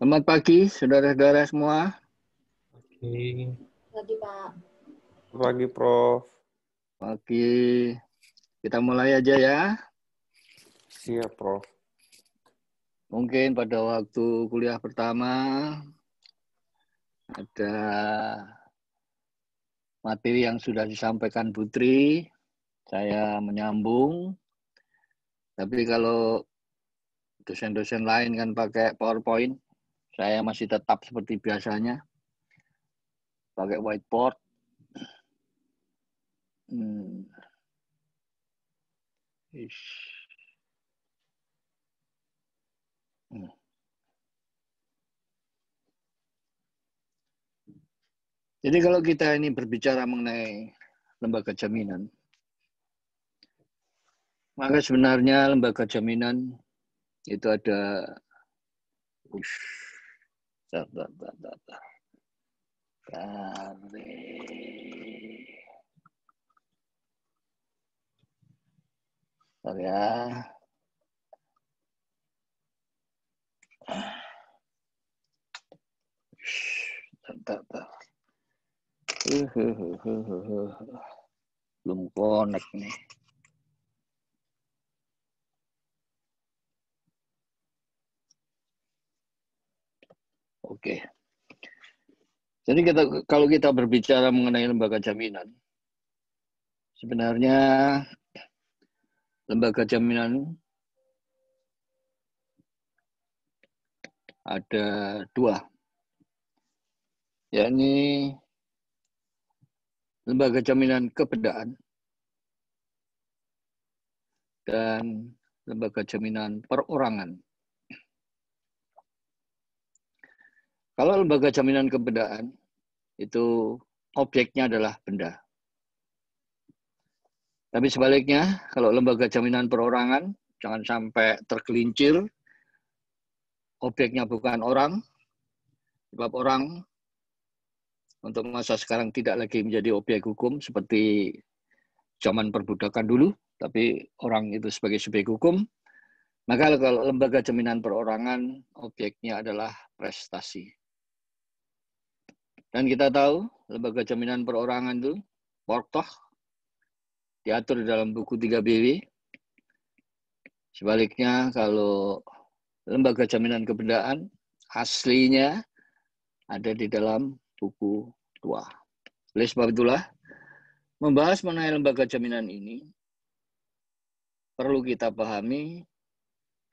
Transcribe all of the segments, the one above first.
Selamat pagi, saudara-saudara semua. Pagi. Pagi, Pak. Pagi, Prof. Pagi. Kita mulai aja ya. Siap, Prof. Mungkin pada waktu kuliah pertama ada materi yang sudah disampaikan Putri. Saya menyambung. Tapi kalau dosen-dosen lain kan pakai PowerPoint, saya masih tetap seperti biasanya. Pakai whiteboard. Hmm. hmm. Jadi kalau kita ini berbicara mengenai lembaga jaminan, maka sebenarnya lembaga jaminan itu ada ush, Ya. Bentar, bentar, bentar, bentar. Kali. Bentar ya. Bentar, bentar. Belum connect nih. Oke. Jadi kita kalau kita berbicara mengenai lembaga jaminan, sebenarnya lembaga jaminan ada dua, yakni lembaga jaminan kebendaan dan lembaga jaminan perorangan. Kalau lembaga jaminan kebendaan itu objeknya adalah benda. Tapi sebaliknya, kalau lembaga jaminan perorangan, jangan sampai tergelincir, objeknya bukan orang, sebab orang untuk masa sekarang tidak lagi menjadi objek hukum seperti zaman perbudakan dulu, tapi orang itu sebagai subjek hukum. Maka kalau lembaga jaminan perorangan, objeknya adalah prestasi. Dan kita tahu lembaga jaminan perorangan itu, Portoh, diatur dalam buku 3 BW. Sebaliknya kalau lembaga jaminan kebendaan aslinya ada di dalam buku tua. Oleh sebab itulah, membahas mengenai lembaga jaminan ini, perlu kita pahami,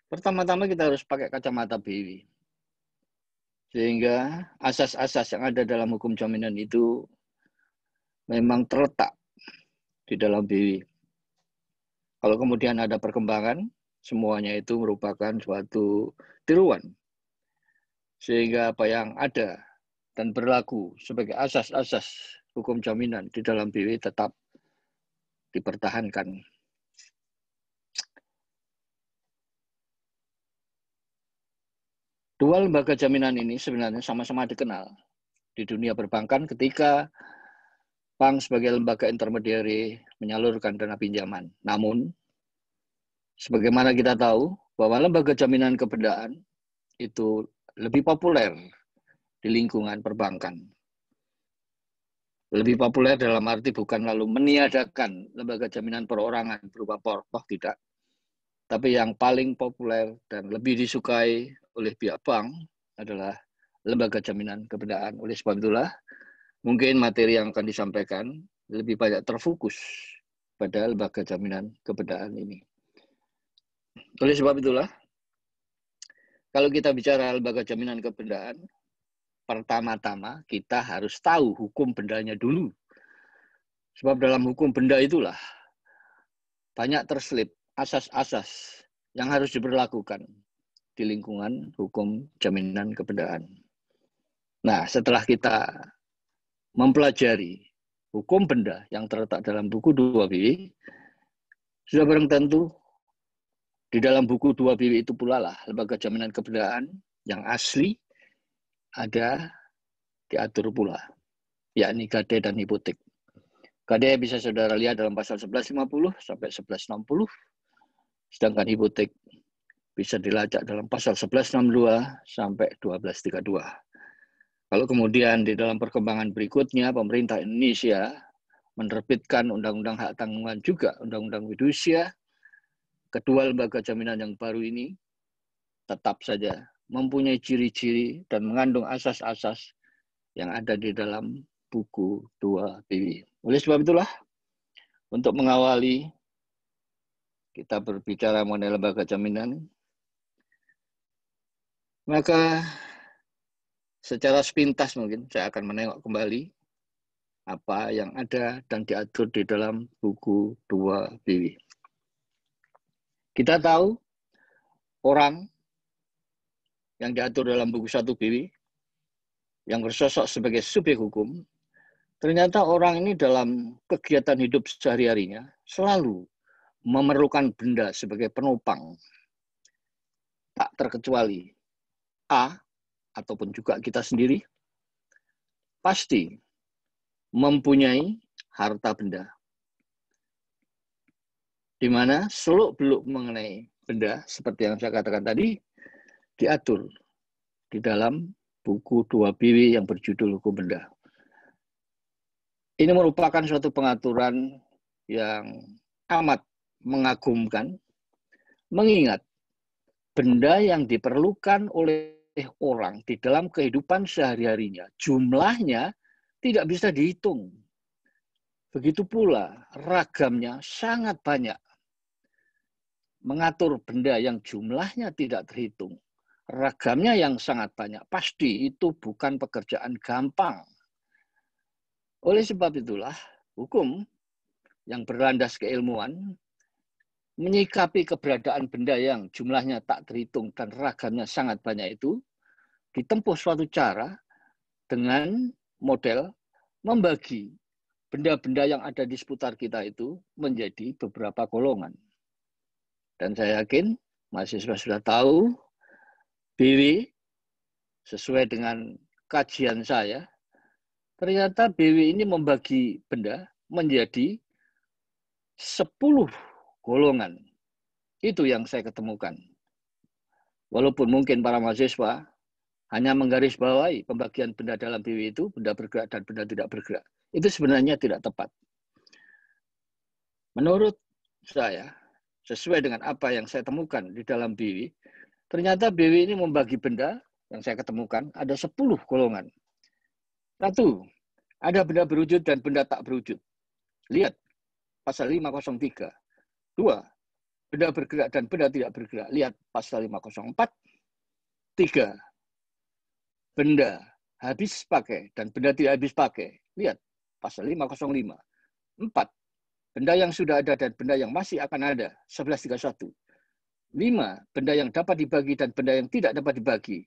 pertama-tama kita harus pakai kacamata BW. Sehingga asas-asas yang ada dalam hukum jaminan itu memang terletak di dalam BW. Kalau kemudian ada perkembangan, semuanya itu merupakan suatu tiruan. Sehingga apa yang ada dan berlaku sebagai asas-asas hukum jaminan di dalam BW tetap dipertahankan Dua lembaga jaminan ini sebenarnya sama-sama dikenal di dunia perbankan ketika bank sebagai lembaga intermediari menyalurkan dana pinjaman. Namun, sebagaimana kita tahu bahwa lembaga jaminan kebendaan itu lebih populer di lingkungan perbankan. Lebih populer dalam arti bukan lalu meniadakan lembaga jaminan perorangan berupa porpoh tidak, tapi yang paling populer dan lebih disukai oleh pihak bank adalah lembaga jaminan kebendaan. Oleh sebab itulah, mungkin materi yang akan disampaikan lebih banyak terfokus pada lembaga jaminan kebendaan ini. Oleh sebab itulah, kalau kita bicara lembaga jaminan kebendaan, pertama-tama kita harus tahu hukum bendanya dulu. Sebab dalam hukum benda itulah banyak terselip asas-asas yang harus diberlakukan di lingkungan hukum jaminan kebendaan. Nah, setelah kita mempelajari hukum benda yang terletak dalam buku 2BW, sudah barang tentu di dalam buku 2BW itu pula lah lembaga jaminan kebendaan yang asli ada diatur pula, yakni gade dan hipotek. Gade bisa saudara lihat dalam pasal 1150 sampai 1160, sedangkan hipotek bisa dilacak dalam pasal 1162 sampai 1232. Kalau kemudian di dalam perkembangan berikutnya pemerintah Indonesia menerbitkan undang-undang hak tanggungan juga, undang-undang widusia, kedua lembaga jaminan yang baru ini tetap saja mempunyai ciri-ciri dan mengandung asas-asas yang ada di dalam buku 2 TV. Oleh sebab itulah, untuk mengawali kita berbicara mengenai lembaga jaminan, maka secara sepintas mungkin saya akan menengok kembali apa yang ada dan diatur di dalam buku dua Biwi. Kita tahu orang yang diatur dalam buku satu Biwi yang bersosok sebagai subjek hukum, ternyata orang ini dalam kegiatan hidup sehari-harinya selalu memerlukan benda sebagai penopang, tak terkecuali A ataupun juga kita sendiri pasti mempunyai harta benda. Di mana seluk-beluk mengenai benda seperti yang saya katakan tadi diatur di dalam buku 2 BW yang berjudul hukum benda. Ini merupakan suatu pengaturan yang amat mengagumkan mengingat benda yang diperlukan oleh eh orang di dalam kehidupan sehari-harinya jumlahnya tidak bisa dihitung. Begitu pula ragamnya sangat banyak. Mengatur benda yang jumlahnya tidak terhitung, ragamnya yang sangat banyak, pasti itu bukan pekerjaan gampang. Oleh sebab itulah, hukum yang berlandas keilmuan menyikapi keberadaan benda yang jumlahnya tak terhitung dan ragamnya sangat banyak itu ditempuh suatu cara dengan model membagi benda-benda yang ada di seputar kita itu menjadi beberapa golongan. Dan saya yakin mahasiswa sudah tahu BW sesuai dengan kajian saya, ternyata BW ini membagi benda menjadi 10 golongan. Itu yang saya ketemukan. Walaupun mungkin para mahasiswa hanya menggarisbawahi pembagian benda dalam BW itu benda bergerak dan benda tidak bergerak. Itu sebenarnya tidak tepat. Menurut saya, sesuai dengan apa yang saya temukan di dalam BW, ternyata BW ini membagi benda yang saya ketemukan ada 10 golongan. Satu, ada benda berwujud dan benda tak berwujud. Lihat pasal 503. Dua, benda bergerak dan benda tidak bergerak. Lihat pasal 504. Tiga, benda habis pakai dan benda tidak habis pakai. Lihat pasal 505. empat Benda yang sudah ada dan benda yang masih akan ada. 1131. lima Benda yang dapat dibagi dan benda yang tidak dapat dibagi.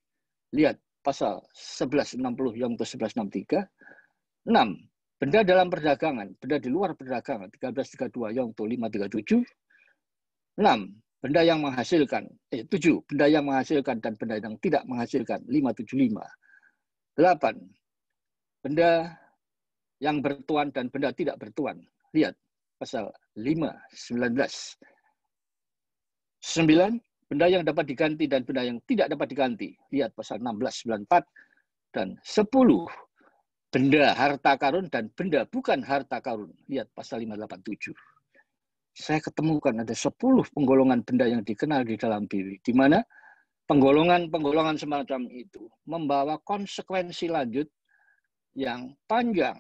Lihat pasal 1160 yang ke 1163. enam Benda dalam perdagangan, benda di luar perdagangan 1332 yang 537. 6 benda yang menghasilkan, eh, tujuh, benda yang menghasilkan dan benda yang tidak menghasilkan, lima tujuh lima. Delapan, benda yang bertuan dan benda tidak bertuan. Lihat, pasal lima sembilan belas. Sembilan, benda yang dapat diganti dan benda yang tidak dapat diganti. Lihat pasal enam belas sembilan empat. Dan sepuluh, benda harta karun dan benda bukan harta karun. Lihat pasal lima delapan tujuh saya ketemukan ada 10 penggolongan benda yang dikenal di dalam diri, di mana penggolongan-penggolongan semacam itu membawa konsekuensi lanjut yang panjang.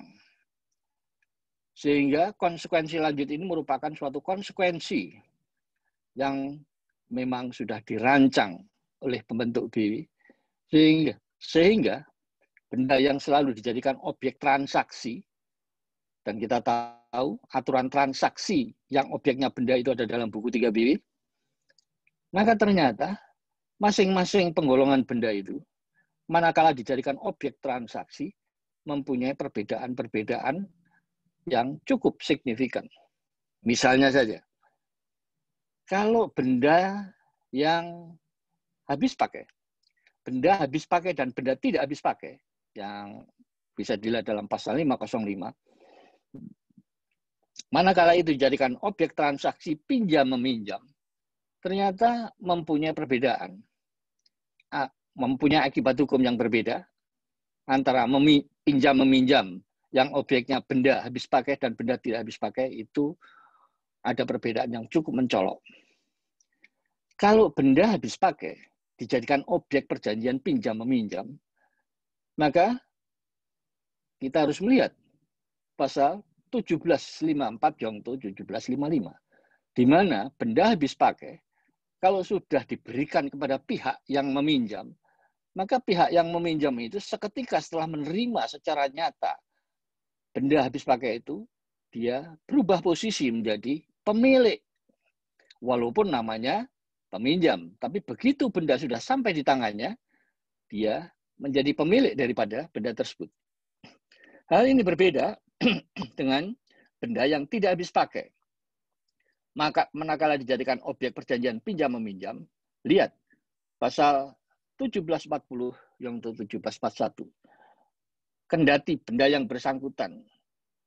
Sehingga konsekuensi lanjut ini merupakan suatu konsekuensi yang memang sudah dirancang oleh pembentuk diri. Sehingga, sehingga benda yang selalu dijadikan objek transaksi, dan kita tahu tahu aturan transaksi yang obyeknya benda itu ada dalam buku 3BW, maka ternyata masing-masing penggolongan benda itu, manakala dijadikan objek transaksi, mempunyai perbedaan-perbedaan yang cukup signifikan. Misalnya saja, kalau benda yang habis pakai, benda habis pakai dan benda tidak habis pakai, yang bisa dilihat dalam pasal 505, manakala itu dijadikan objek transaksi pinjam meminjam, ternyata mempunyai perbedaan, mempunyai akibat hukum yang berbeda antara pinjam meminjam yang objeknya benda habis pakai dan benda tidak habis pakai itu ada perbedaan yang cukup mencolok. Kalau benda habis pakai dijadikan objek perjanjian pinjam meminjam, maka kita harus melihat pasal 1754 Yongto 1755 di mana benda habis pakai kalau sudah diberikan kepada pihak yang meminjam maka pihak yang meminjam itu seketika setelah menerima secara nyata benda habis pakai itu dia berubah posisi menjadi pemilik walaupun namanya peminjam tapi begitu benda sudah sampai di tangannya dia menjadi pemilik daripada benda tersebut hal ini berbeda dengan benda yang tidak habis pakai. Maka manakala dijadikan objek perjanjian pinjam meminjam, lihat pasal 1740 yang 1741. Kendati benda yang bersangkutan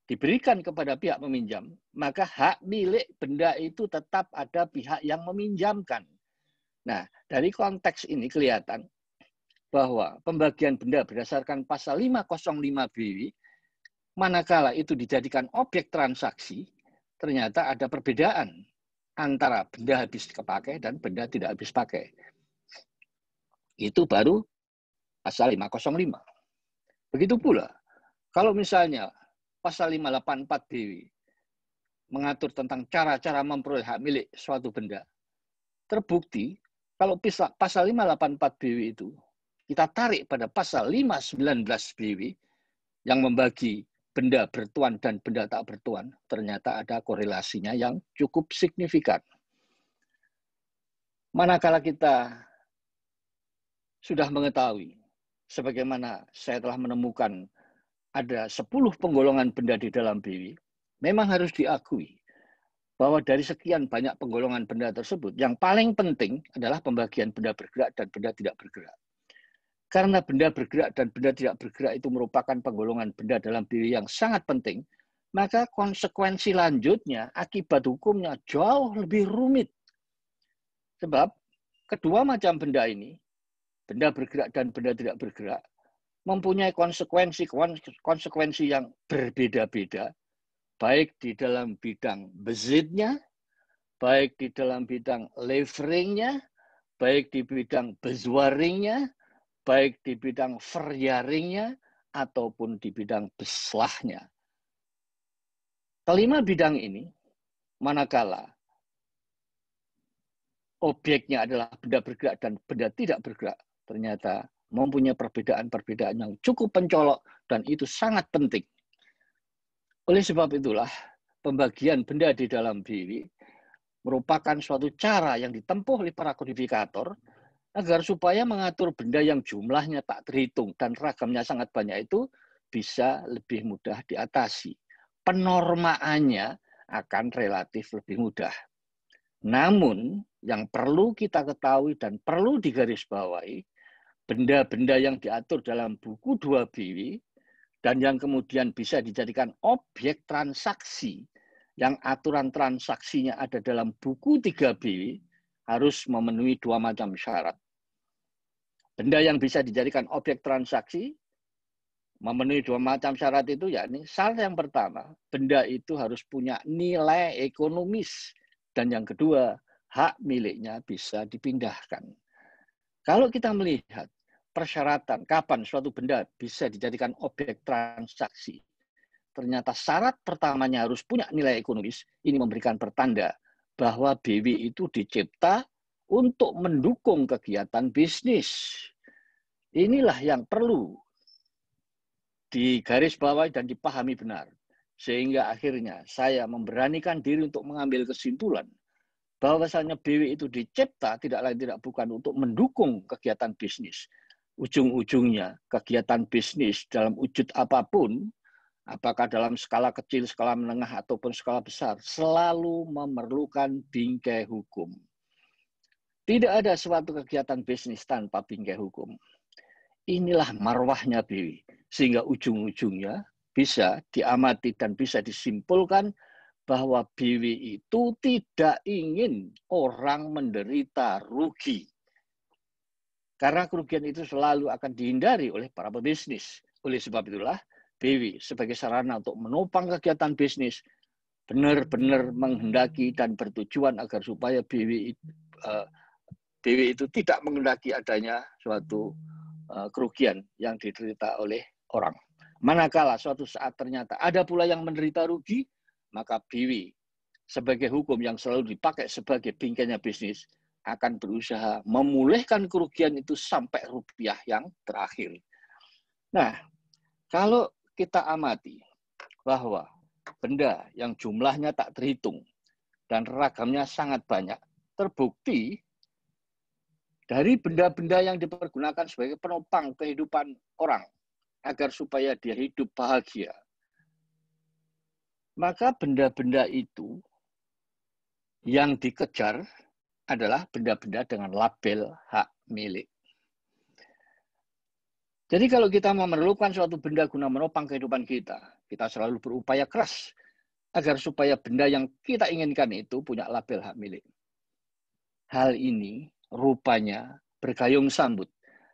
diberikan kepada pihak meminjam, maka hak milik benda itu tetap ada pihak yang meminjamkan. Nah, dari konteks ini kelihatan bahwa pembagian benda berdasarkan pasal 505 BW manakala itu dijadikan objek transaksi, ternyata ada perbedaan antara benda habis dipakai dan benda tidak habis pakai. Itu baru pasal 505. Begitu pula, kalau misalnya pasal 584 BW mengatur tentang cara-cara memperoleh hak milik suatu benda, terbukti kalau pasal 584 BW itu kita tarik pada pasal 519 BW yang membagi benda bertuan dan benda tak bertuan ternyata ada korelasinya yang cukup signifikan. Manakala kita sudah mengetahui sebagaimana saya telah menemukan ada 10 penggolongan benda di dalam bumi, memang harus diakui bahwa dari sekian banyak penggolongan benda tersebut, yang paling penting adalah pembagian benda bergerak dan benda tidak bergerak. Karena benda bergerak dan benda tidak bergerak itu merupakan penggolongan benda dalam diri yang sangat penting, maka konsekuensi lanjutnya, akibat hukumnya jauh lebih rumit. Sebab kedua macam benda ini, benda bergerak dan benda tidak bergerak, mempunyai konsekuensi konsekuensi yang berbeda-beda, baik di dalam bidang bezitnya, baik di dalam bidang leveringnya, baik di bidang bezwaringnya baik di bidang verjaringnya ataupun di bidang beslahnya. Kelima bidang ini, manakala objeknya adalah benda bergerak dan benda tidak bergerak, ternyata mempunyai perbedaan-perbedaan yang cukup pencolok dan itu sangat penting. Oleh sebab itulah, pembagian benda di dalam diri merupakan suatu cara yang ditempuh oleh para kodifikator agar supaya mengatur benda yang jumlahnya tak terhitung dan ragamnya sangat banyak itu bisa lebih mudah diatasi. Penormaannya akan relatif lebih mudah. Namun, yang perlu kita ketahui dan perlu digarisbawahi, benda-benda yang diatur dalam buku 2 BW dan yang kemudian bisa dijadikan objek transaksi yang aturan transaksinya ada dalam buku 3 BW harus memenuhi dua macam syarat. Benda yang bisa dijadikan objek transaksi memenuhi dua macam syarat itu yakni syarat yang pertama, benda itu harus punya nilai ekonomis dan yang kedua, hak miliknya bisa dipindahkan. Kalau kita melihat persyaratan kapan suatu benda bisa dijadikan objek transaksi, ternyata syarat pertamanya harus punya nilai ekonomis, ini memberikan pertanda bahwa BW itu dicipta untuk mendukung kegiatan bisnis. Inilah yang perlu digarisbawahi dan dipahami benar. Sehingga akhirnya saya memberanikan diri untuk mengambil kesimpulan bahwasanya BW itu dicipta tidak lain tidak bukan untuk mendukung kegiatan bisnis. Ujung-ujungnya kegiatan bisnis dalam wujud apapun, apakah dalam skala kecil, skala menengah ataupun skala besar, selalu memerlukan bingkai hukum. Tidak ada suatu kegiatan bisnis tanpa bingkai hukum. Inilah marwahnya BW sehingga ujung-ujungnya bisa diamati dan bisa disimpulkan bahwa BW itu tidak ingin orang menderita rugi. Karena kerugian itu selalu akan dihindari oleh para pebisnis. Oleh sebab itulah BW sebagai sarana untuk menopang kegiatan bisnis benar-benar menghendaki dan bertujuan agar supaya BW uh, eh, Dewi itu tidak mengendaki adanya suatu uh, kerugian yang diderita oleh orang. Manakala suatu saat ternyata ada pula yang menderita rugi, maka Dewi sebagai hukum yang selalu dipakai sebagai bingkainya bisnis akan berusaha memulihkan kerugian itu sampai rupiah yang terakhir. Nah, kalau kita amati bahwa benda yang jumlahnya tak terhitung dan ragamnya sangat banyak, terbukti dari benda-benda yang dipergunakan sebagai penopang kehidupan orang agar supaya dia hidup bahagia. Maka benda-benda itu yang dikejar adalah benda-benda dengan label hak milik. Jadi kalau kita memerlukan suatu benda guna menopang kehidupan kita, kita selalu berupaya keras agar supaya benda yang kita inginkan itu punya label hak milik. Hal ini rupanya bergayung sambut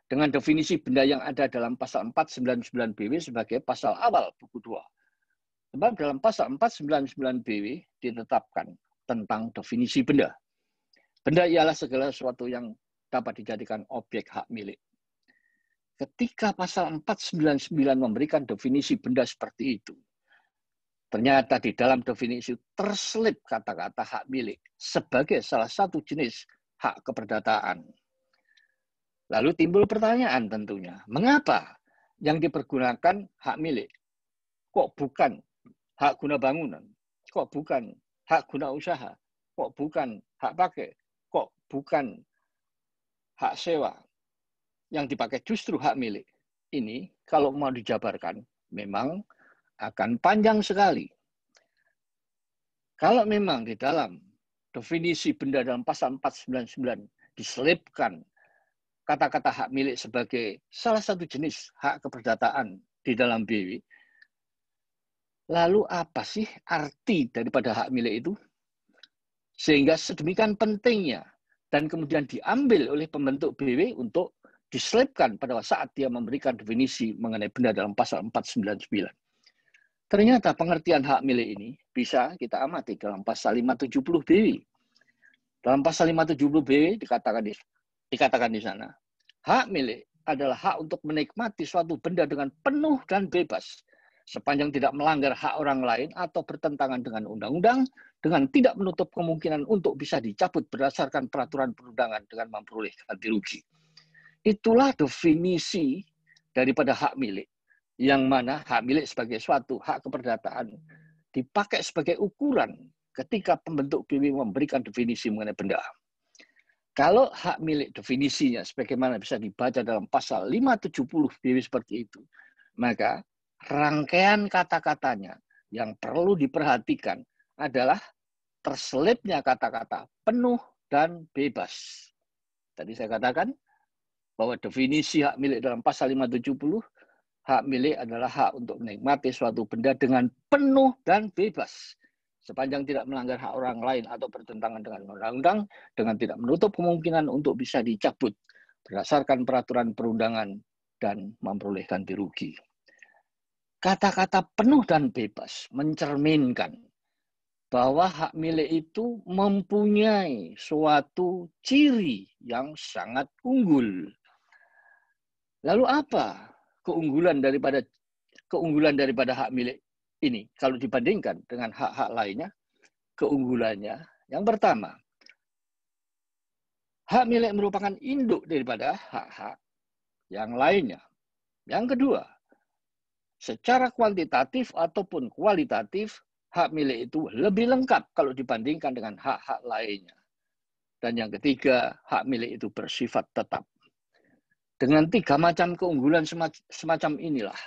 dengan definisi benda yang ada dalam pasal 499 BW sebagai pasal awal buku 2. Sebab dalam pasal 499 BW ditetapkan tentang definisi benda. Benda ialah segala sesuatu yang dapat dijadikan objek hak milik. Ketika pasal 499 memberikan definisi benda seperti itu, ternyata di dalam definisi terselip kata-kata hak milik sebagai salah satu jenis hak keperdataan. Lalu timbul pertanyaan tentunya, mengapa yang dipergunakan hak milik? Kok bukan hak guna bangunan? Kok bukan hak guna usaha? Kok bukan hak pakai? Kok bukan hak sewa? Yang dipakai justru hak milik. Ini kalau mau dijabarkan memang akan panjang sekali. Kalau memang di dalam definisi benda dalam pasal 499 diselipkan kata-kata hak milik sebagai salah satu jenis hak keperdataan di dalam BW. Lalu apa sih arti daripada hak milik itu? Sehingga sedemikian pentingnya dan kemudian diambil oleh pembentuk BW untuk diselipkan pada saat dia memberikan definisi mengenai benda dalam pasal 499. Ternyata pengertian hak milik ini bisa kita amati dalam pasal 570 BW. Dalam pasal 570 BW dikatakan di, dikatakan di sana, hak milik adalah hak untuk menikmati suatu benda dengan penuh dan bebas sepanjang tidak melanggar hak orang lain atau bertentangan dengan undang-undang dengan tidak menutup kemungkinan untuk bisa dicabut berdasarkan peraturan perundangan dengan memperoleh ganti rugi. Itulah definisi daripada hak milik yang mana hak milik sebagai suatu hak keperdataan dipakai sebagai ukuran ketika pembentuk PW memberikan definisi mengenai benda. Kalau hak milik definisinya sebagaimana bisa dibaca dalam pasal 570 PW seperti itu, maka rangkaian kata-katanya yang perlu diperhatikan adalah terselipnya kata-kata penuh dan bebas. Tadi saya katakan bahwa definisi hak milik dalam pasal 570 Hak milik adalah hak untuk menikmati suatu benda dengan penuh dan bebas. Sepanjang tidak melanggar hak orang lain atau bertentangan dengan undang-undang, dengan tidak menutup kemungkinan untuk bisa dicabut berdasarkan peraturan perundangan dan memperoleh ganti rugi. Kata-kata penuh dan bebas mencerminkan bahwa hak milik itu mempunyai suatu ciri yang sangat unggul. Lalu apa keunggulan daripada keunggulan daripada hak milik ini kalau dibandingkan dengan hak-hak lainnya keunggulannya yang pertama hak milik merupakan induk daripada hak-hak yang lainnya yang kedua secara kuantitatif ataupun kualitatif hak milik itu lebih lengkap kalau dibandingkan dengan hak-hak lainnya dan yang ketiga hak milik itu bersifat tetap dengan tiga macam keunggulan semacam inilah,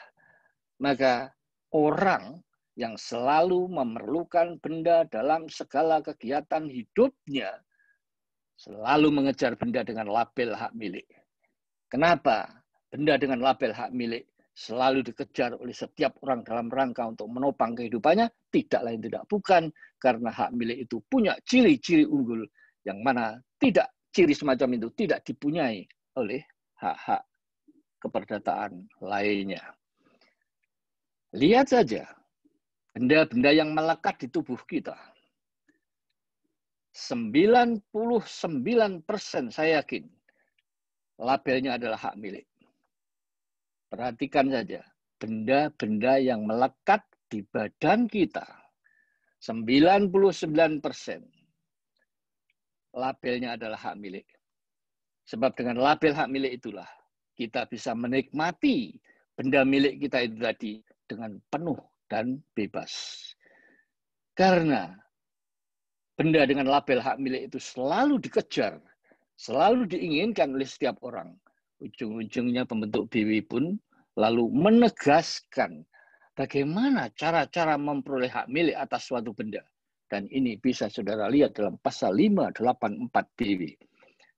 maka orang yang selalu memerlukan benda dalam segala kegiatan hidupnya selalu mengejar benda dengan label hak milik. Kenapa benda dengan label hak milik selalu dikejar oleh setiap orang dalam rangka untuk menopang kehidupannya? Tidak lain tidak bukan karena hak milik itu punya ciri-ciri unggul yang mana tidak ciri semacam itu tidak dipunyai oleh hak-hak keperdataan lainnya. Lihat saja benda-benda yang melekat di tubuh kita. 99% saya yakin labelnya adalah hak milik. Perhatikan saja benda-benda yang melekat di badan kita. 99% labelnya adalah hak milik. Sebab dengan label hak milik itulah kita bisa menikmati benda milik kita itu tadi dengan penuh dan bebas. Karena benda dengan label hak milik itu selalu dikejar, selalu diinginkan oleh setiap orang. Ujung-ujungnya pembentuk BW pun lalu menegaskan bagaimana cara-cara memperoleh hak milik atas suatu benda. Dan ini bisa saudara lihat dalam pasal 584 BW.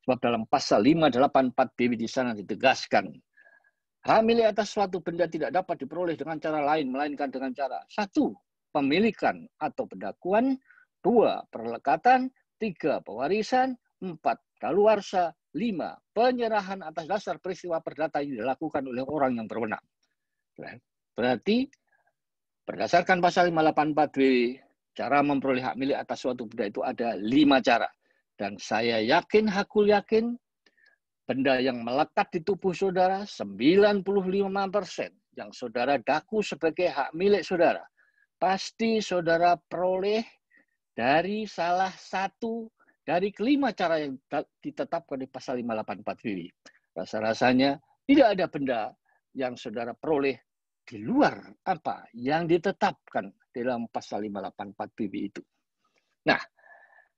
Sebab dalam pasal 584 BW di sana ditegaskan, hamil atas suatu benda tidak dapat diperoleh dengan cara lain, melainkan dengan cara satu, pemilikan atau pendakuan, dua, perlekatan, tiga, pewarisan, empat, daluarsa, lima, penyerahan atas dasar peristiwa perdata yang dilakukan oleh orang yang berwenang. Berarti berdasarkan pasal 584 BW, cara memperoleh hak milik atas suatu benda itu ada lima cara. Dan saya yakin, hakul yakin, benda yang melekat di tubuh saudara, 95% yang saudara daku sebagai hak milik saudara, pasti saudara peroleh dari salah satu dari kelima cara yang ditetapkan di pasal 584 ini. Rasa-rasanya tidak ada benda yang saudara peroleh di luar apa yang ditetapkan dalam pasal 584 bb itu. Nah,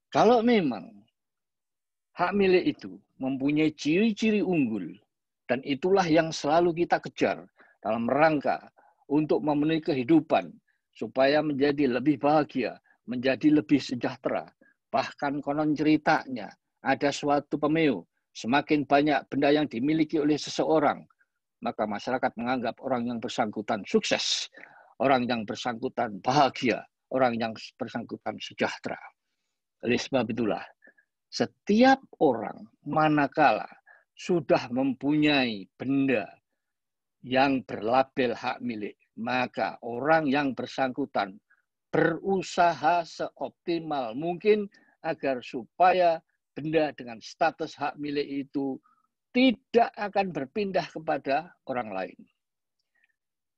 kalau memang Hak milik itu mempunyai ciri-ciri unggul dan itulah yang selalu kita kejar dalam rangka untuk memenuhi kehidupan supaya menjadi lebih bahagia, menjadi lebih sejahtera. Bahkan konon ceritanya ada suatu pemeu, semakin banyak benda yang dimiliki oleh seseorang, maka masyarakat menganggap orang yang bersangkutan sukses, orang yang bersangkutan bahagia, orang yang bersangkutan sejahtera. Oleh sebab itulah, setiap orang manakala sudah mempunyai benda yang berlabel hak milik, maka orang yang bersangkutan berusaha seoptimal mungkin agar supaya benda dengan status hak milik itu tidak akan berpindah kepada orang lain.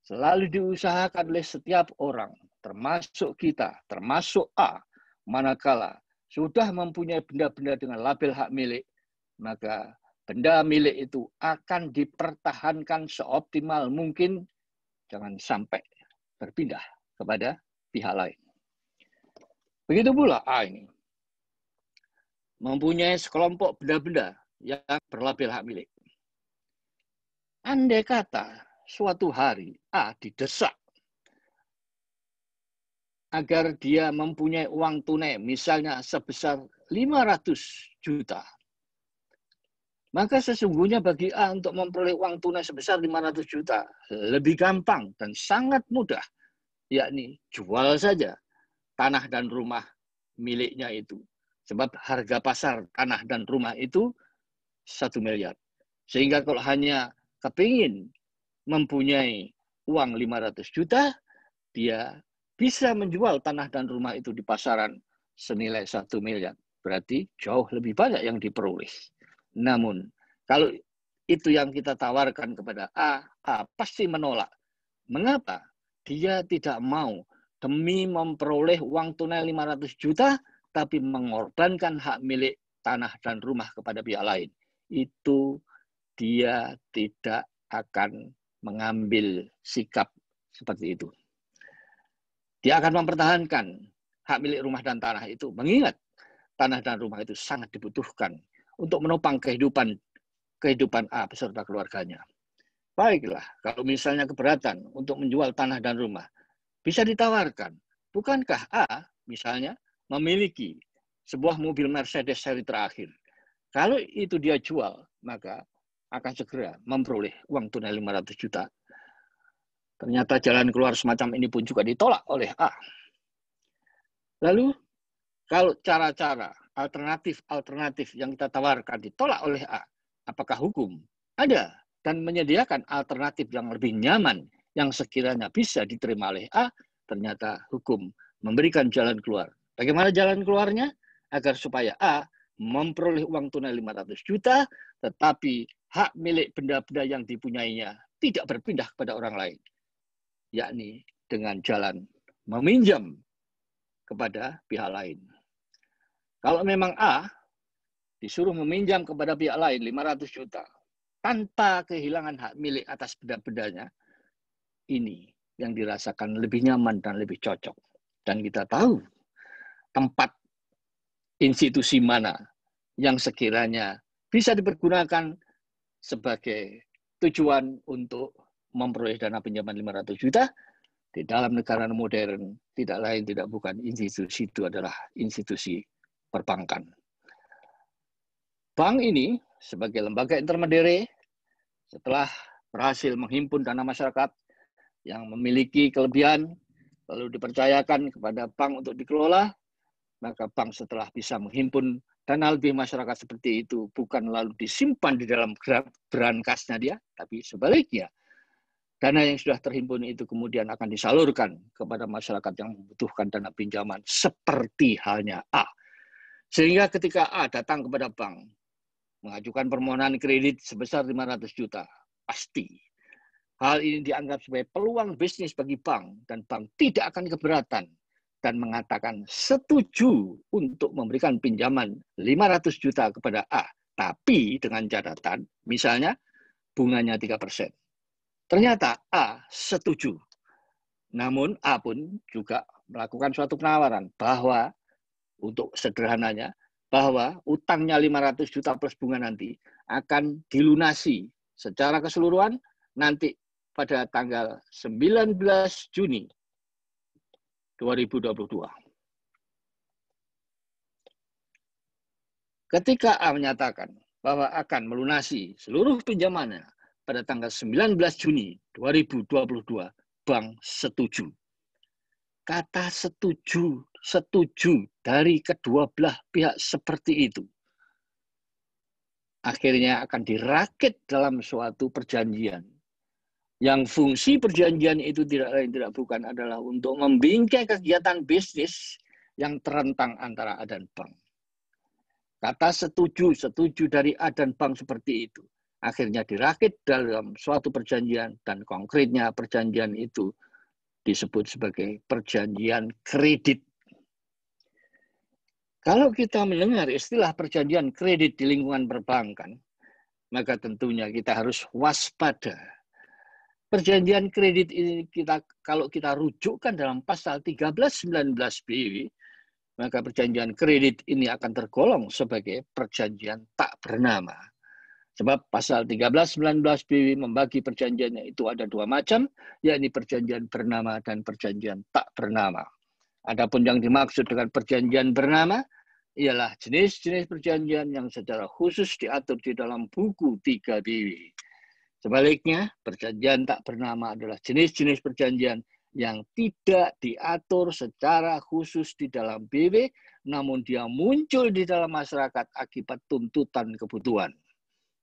Selalu diusahakan oleh setiap orang, termasuk kita, termasuk A, manakala sudah mempunyai benda-benda dengan label hak milik, maka benda milik itu akan dipertahankan seoptimal mungkin, jangan sampai berpindah kepada pihak lain. Begitu pula A ini. Mempunyai sekelompok benda-benda yang berlabel hak milik. Andai kata suatu hari A didesak agar dia mempunyai uang tunai, misalnya sebesar 500 juta. Maka sesungguhnya bagi A untuk memperoleh uang tunai sebesar 500 juta lebih gampang dan sangat mudah, yakni jual saja tanah dan rumah miliknya itu. Sebab harga pasar tanah dan rumah itu satu miliar. Sehingga kalau hanya kepingin mempunyai uang 500 juta, dia bisa menjual tanah dan rumah itu di pasaran senilai satu miliar. Berarti jauh lebih banyak yang diperoleh. Namun, kalau itu yang kita tawarkan kepada A, A pasti menolak. Mengapa? Dia tidak mau demi memperoleh uang tunai 500 juta, tapi mengorbankan hak milik tanah dan rumah kepada pihak lain. Itu dia tidak akan mengambil sikap seperti itu. Dia akan mempertahankan hak milik rumah dan tanah itu, mengingat tanah dan rumah itu sangat dibutuhkan untuk menopang kehidupan kehidupan A beserta keluarganya. Baiklah, kalau misalnya keberatan untuk menjual tanah dan rumah, bisa ditawarkan. Bukankah A misalnya memiliki sebuah mobil Mercedes seri terakhir? Kalau itu dia jual, maka akan segera memperoleh uang tunai 500 juta Ternyata jalan keluar semacam ini pun juga ditolak oleh A. Lalu, kalau cara-cara alternatif-alternatif yang kita tawarkan ditolak oleh A, apakah hukum? Ada, dan menyediakan alternatif yang lebih nyaman yang sekiranya bisa diterima oleh A, ternyata hukum memberikan jalan keluar. Bagaimana jalan keluarnya? Agar supaya A memperoleh uang tunai 500 juta, tetapi hak milik benda-benda yang dipunyainya tidak berpindah kepada orang lain yakni dengan jalan meminjam kepada pihak lain. Kalau memang A disuruh meminjam kepada pihak lain 500 juta tanpa kehilangan hak milik atas benda-bendanya, ini yang dirasakan lebih nyaman dan lebih cocok. Dan kita tahu tempat institusi mana yang sekiranya bisa dipergunakan sebagai tujuan untuk memperoleh dana pinjaman 500 juta di dalam negara modern tidak lain tidak bukan institusi itu adalah institusi perbankan. Bank ini sebagai lembaga intermediary setelah berhasil menghimpun dana masyarakat yang memiliki kelebihan lalu dipercayakan kepada bank untuk dikelola maka bank setelah bisa menghimpun dana lebih masyarakat seperti itu bukan lalu disimpan di dalam brankasnya dia tapi sebaliknya Dana yang sudah terhimpun itu kemudian akan disalurkan kepada masyarakat yang membutuhkan dana pinjaman seperti halnya A. Sehingga ketika A datang kepada bank mengajukan permohonan kredit sebesar 500 juta, pasti hal ini dianggap sebagai peluang bisnis bagi bank dan bank tidak akan keberatan dan mengatakan setuju untuk memberikan pinjaman 500 juta kepada A, tapi dengan catatan misalnya bunganya 3 persen Ternyata A setuju. Namun A pun juga melakukan suatu penawaran bahwa untuk sederhananya bahwa utangnya 500 juta plus bunga nanti akan dilunasi secara keseluruhan nanti pada tanggal 19 Juni 2022. Ketika A menyatakan bahwa akan melunasi seluruh pinjamannya pada tanggal 19 Juni 2022, Bank setuju. Kata setuju, setuju dari kedua belah pihak seperti itu. Akhirnya akan dirakit dalam suatu perjanjian. Yang fungsi perjanjian itu tidak lain tidak bukan adalah untuk membingkai kegiatan bisnis yang terentang antara A dan Bank. Kata setuju, setuju dari A dan Bank seperti itu akhirnya dirakit dalam suatu perjanjian dan konkretnya perjanjian itu disebut sebagai perjanjian kredit. Kalau kita mendengar istilah perjanjian kredit di lingkungan perbankan, maka tentunya kita harus waspada. Perjanjian kredit ini kita kalau kita rujukkan dalam pasal 1319 BW, maka perjanjian kredit ini akan tergolong sebagai perjanjian tak bernama Sebab pasal 13-19 BW membagi perjanjiannya itu ada dua macam, yakni perjanjian bernama dan perjanjian tak bernama. Adapun yang dimaksud dengan perjanjian bernama ialah jenis-jenis perjanjian yang secara khusus diatur di dalam buku 3 BW. Sebaliknya, perjanjian tak bernama adalah jenis-jenis perjanjian yang tidak diatur secara khusus di dalam BW, namun dia muncul di dalam masyarakat akibat tuntutan kebutuhan.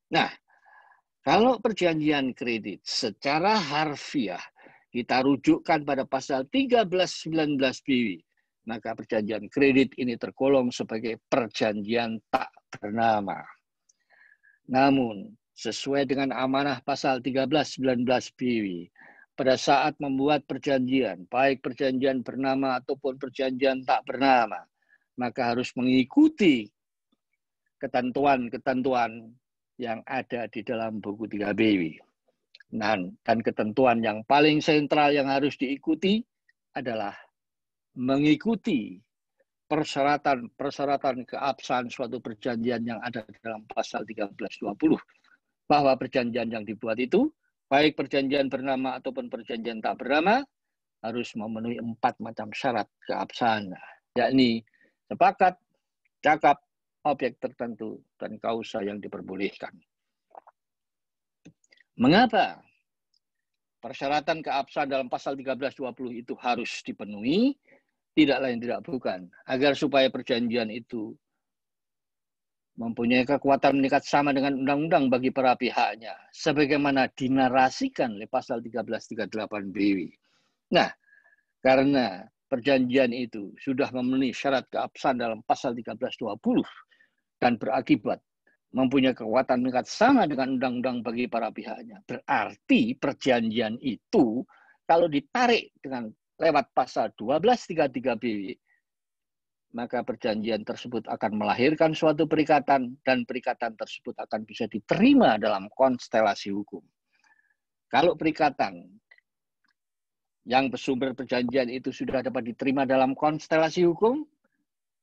Nah, kalau perjanjian kredit secara harfiah kita rujukkan pada pasal 1319 BW, maka perjanjian kredit ini tergolong sebagai perjanjian tak bernama. Namun, sesuai dengan amanah pasal 1319 BW, pada saat membuat perjanjian, baik perjanjian bernama ataupun perjanjian tak bernama, maka harus mengikuti ketentuan-ketentuan yang ada di dalam buku 3 BW. Nah, dan ketentuan yang paling sentral yang harus diikuti adalah mengikuti persyaratan-persyaratan keabsahan suatu perjanjian yang ada dalam pasal 1320. Bahwa perjanjian yang dibuat itu, baik perjanjian bernama ataupun perjanjian tak bernama, harus memenuhi empat macam syarat keabsahan, yakni sepakat, cakap, objek tertentu dan kausa yang diperbolehkan. Mengapa persyaratan keabsahan dalam pasal 1320 itu harus dipenuhi? Tidak lain tidak bukan. Agar supaya perjanjian itu mempunyai kekuatan meningkat sama dengan undang-undang bagi para pihaknya, sebagaimana dinarasikan oleh pasal 1338 BW. Nah, karena perjanjian itu sudah memenuhi syarat keabsahan dalam pasal 1320, dan berakibat mempunyai kekuatan tingkat sama dengan undang-undang bagi para pihaknya. Berarti perjanjian itu kalau ditarik dengan lewat pasal 1233 BW, maka perjanjian tersebut akan melahirkan suatu perikatan dan perikatan tersebut akan bisa diterima dalam konstelasi hukum. Kalau perikatan yang bersumber perjanjian itu sudah dapat diterima dalam konstelasi hukum,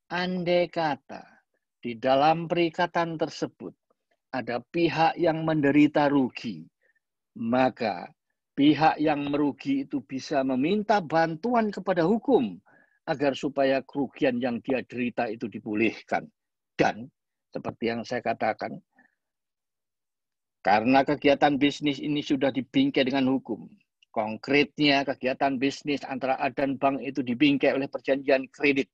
andai kata di dalam perikatan tersebut ada pihak yang menderita rugi, maka pihak yang merugi itu bisa meminta bantuan kepada hukum agar supaya kerugian yang dia derita itu dipulihkan. Dan seperti yang saya katakan, karena kegiatan bisnis ini sudah dibingkai dengan hukum. Konkretnya kegiatan bisnis antara A dan bank itu dibingkai oleh perjanjian kredit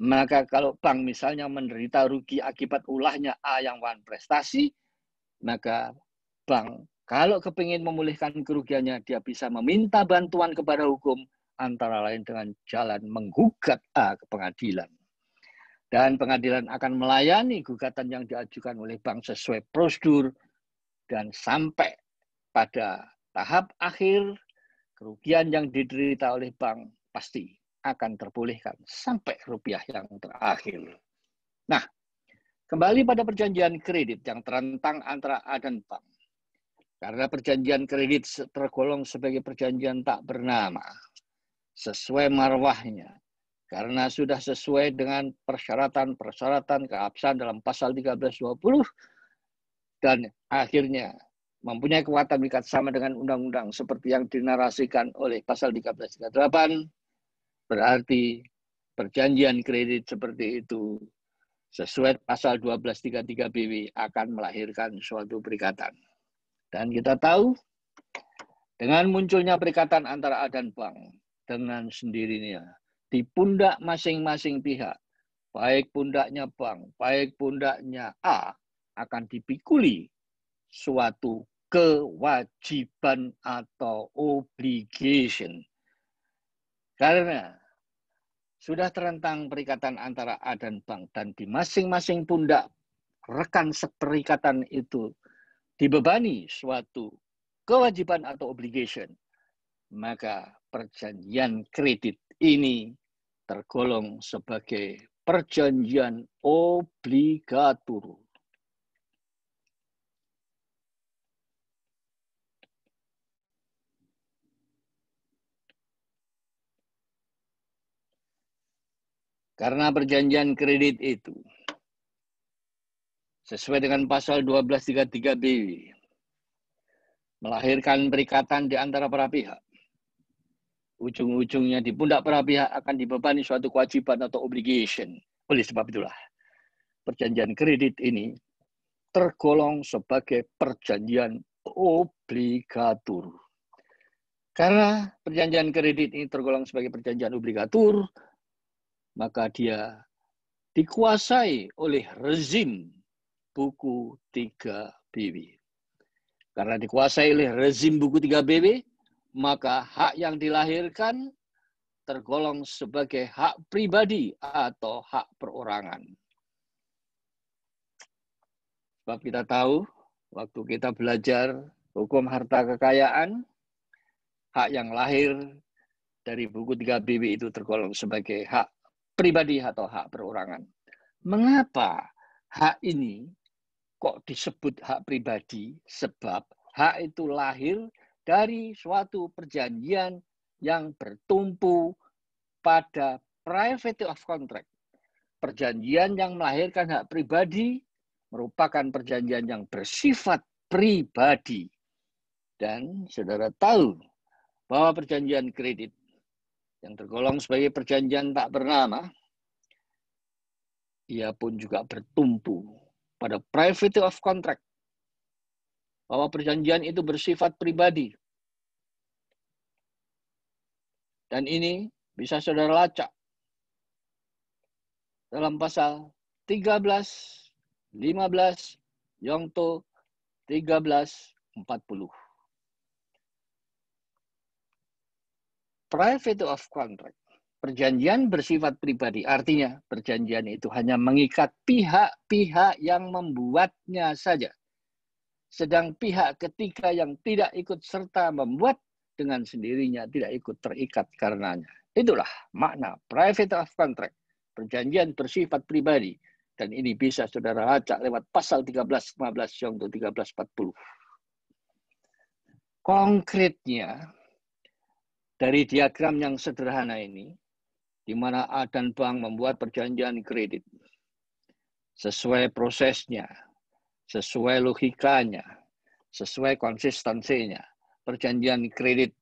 maka kalau bank misalnya menderita rugi akibat ulahnya A yang wan prestasi, maka bank kalau kepingin memulihkan kerugiannya, dia bisa meminta bantuan kepada hukum, antara lain dengan jalan menggugat A ke pengadilan. Dan pengadilan akan melayani gugatan yang diajukan oleh bank sesuai prosedur dan sampai pada tahap akhir kerugian yang diderita oleh bank pasti akan terpulihkan sampai rupiah yang terakhir. Nah, kembali pada perjanjian kredit yang terentang antara A dan bank. Karena perjanjian kredit tergolong sebagai perjanjian tak bernama, sesuai marwahnya, karena sudah sesuai dengan persyaratan-persyaratan keabsahan dalam pasal 1320, dan akhirnya mempunyai kekuatan wikat sama dengan undang-undang seperti yang dinarasikan oleh pasal 1338 Berarti perjanjian kredit seperti itu sesuai pasal 1233 BW akan melahirkan suatu perikatan. Dan kita tahu dengan munculnya perikatan antara A dan bank dengan sendirinya di pundak masing-masing pihak, baik pundaknya bank, baik pundaknya A akan dipikuli suatu kewajiban atau obligation. Karena sudah terentang perikatan antara A dan Bang dan di masing-masing pundak rekan seperikatan itu dibebani suatu kewajiban atau obligation, maka perjanjian kredit ini tergolong sebagai perjanjian obligatur. Karena perjanjian kredit itu sesuai dengan pasal 1233 b melahirkan perikatan di antara para pihak. Ujung-ujungnya di pundak para pihak akan dibebani suatu kewajiban atau obligation. Oleh sebab itulah perjanjian kredit ini tergolong sebagai perjanjian obligatur. Karena perjanjian kredit ini tergolong sebagai perjanjian obligatur, maka dia dikuasai oleh rezim buku 3 BW. Karena dikuasai oleh rezim buku 3 BW, maka hak yang dilahirkan tergolong sebagai hak pribadi atau hak perorangan. Sebab kita tahu, waktu kita belajar hukum harta kekayaan, hak yang lahir dari buku 3 BB itu tergolong sebagai hak pribadi atau hak perorangan. Mengapa hak ini kok disebut hak pribadi? Sebab hak itu lahir dari suatu perjanjian yang bertumpu pada private of contract. Perjanjian yang melahirkan hak pribadi merupakan perjanjian yang bersifat pribadi. Dan saudara tahu bahwa perjanjian kredit yang tergolong sebagai perjanjian tak bernama, ia pun juga bertumpu pada private of contract, bahwa perjanjian itu bersifat pribadi. Dan ini bisa saudara lacak dalam pasal 13, 15, Yongto 13, 40. private of contract, perjanjian bersifat pribadi, artinya perjanjian itu hanya mengikat pihak-pihak yang membuatnya saja. Sedang pihak ketiga yang tidak ikut serta membuat dengan sendirinya tidak ikut terikat karenanya. Itulah makna private of contract, perjanjian bersifat pribadi. Dan ini bisa saudara lacak lewat pasal 13, 15, 13.40. Konkretnya, dari diagram yang sederhana ini, di mana A dan bank membuat perjanjian kredit sesuai prosesnya, sesuai logikanya, sesuai konsistensinya. Perjanjian kredit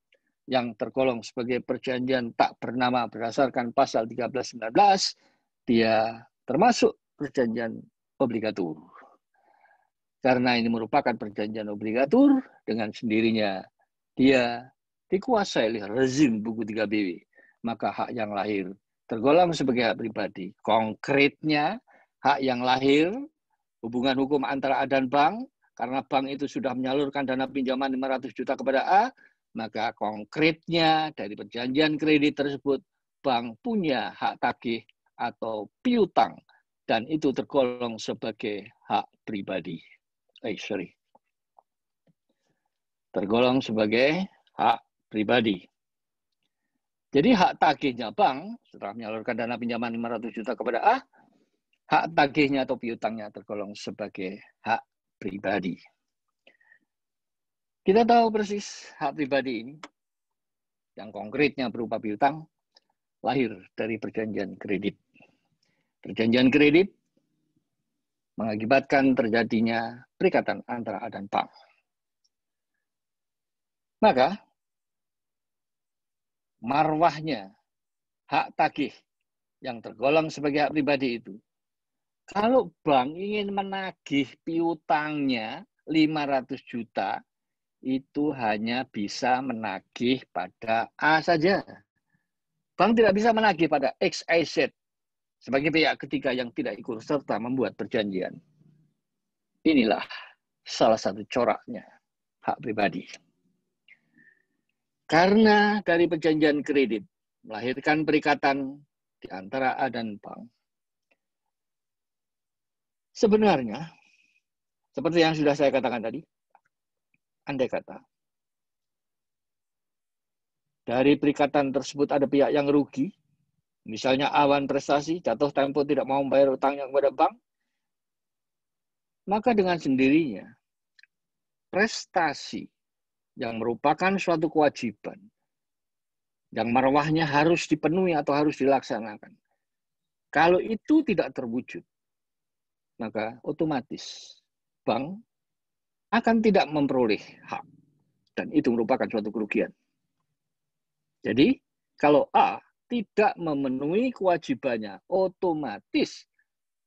yang tergolong sebagai perjanjian tak bernama berdasarkan pasal 1319, dia termasuk perjanjian obligatur. Karena ini merupakan perjanjian obligatur, dengan sendirinya dia dikuasai oleh rezim buku 3 BW, maka hak yang lahir tergolong sebagai hak pribadi. Konkretnya, hak yang lahir, hubungan hukum antara A dan bank, karena bank itu sudah menyalurkan dana pinjaman 500 juta kepada A, maka konkretnya dari perjanjian kredit tersebut, bank punya hak tagih atau piutang, dan itu tergolong sebagai hak pribadi. Eh, sorry. Tergolong sebagai hak pribadi. Jadi hak tagihnya bank setelah menyalurkan dana pinjaman 500 juta kepada A, hak tagihnya atau piutangnya tergolong sebagai hak pribadi. Kita tahu persis hak pribadi ini yang konkretnya berupa piutang lahir dari perjanjian kredit. Perjanjian kredit mengakibatkan terjadinya perikatan antara A dan bank. Maka marwahnya hak tagih yang tergolong sebagai hak pribadi itu. Kalau bank ingin menagih piutangnya 500 juta, itu hanya bisa menagih pada A saja. Bank tidak bisa menagih pada X, Y, Z sebagai pihak ketiga yang tidak ikut serta membuat perjanjian. Inilah salah satu coraknya hak pribadi. Karena dari perjanjian kredit melahirkan perikatan di antara A dan bank, Sebenarnya, seperti yang sudah saya katakan tadi, andai kata dari perikatan tersebut ada pihak yang rugi, misalnya awan prestasi, jatuh tempo tidak mau membayar utangnya kepada bank, maka dengan sendirinya prestasi yang merupakan suatu kewajiban yang marwahnya harus dipenuhi atau harus dilaksanakan. Kalau itu tidak terwujud, maka otomatis bank akan tidak memperoleh hak. Dan itu merupakan suatu kerugian. Jadi, kalau A tidak memenuhi kewajibannya, otomatis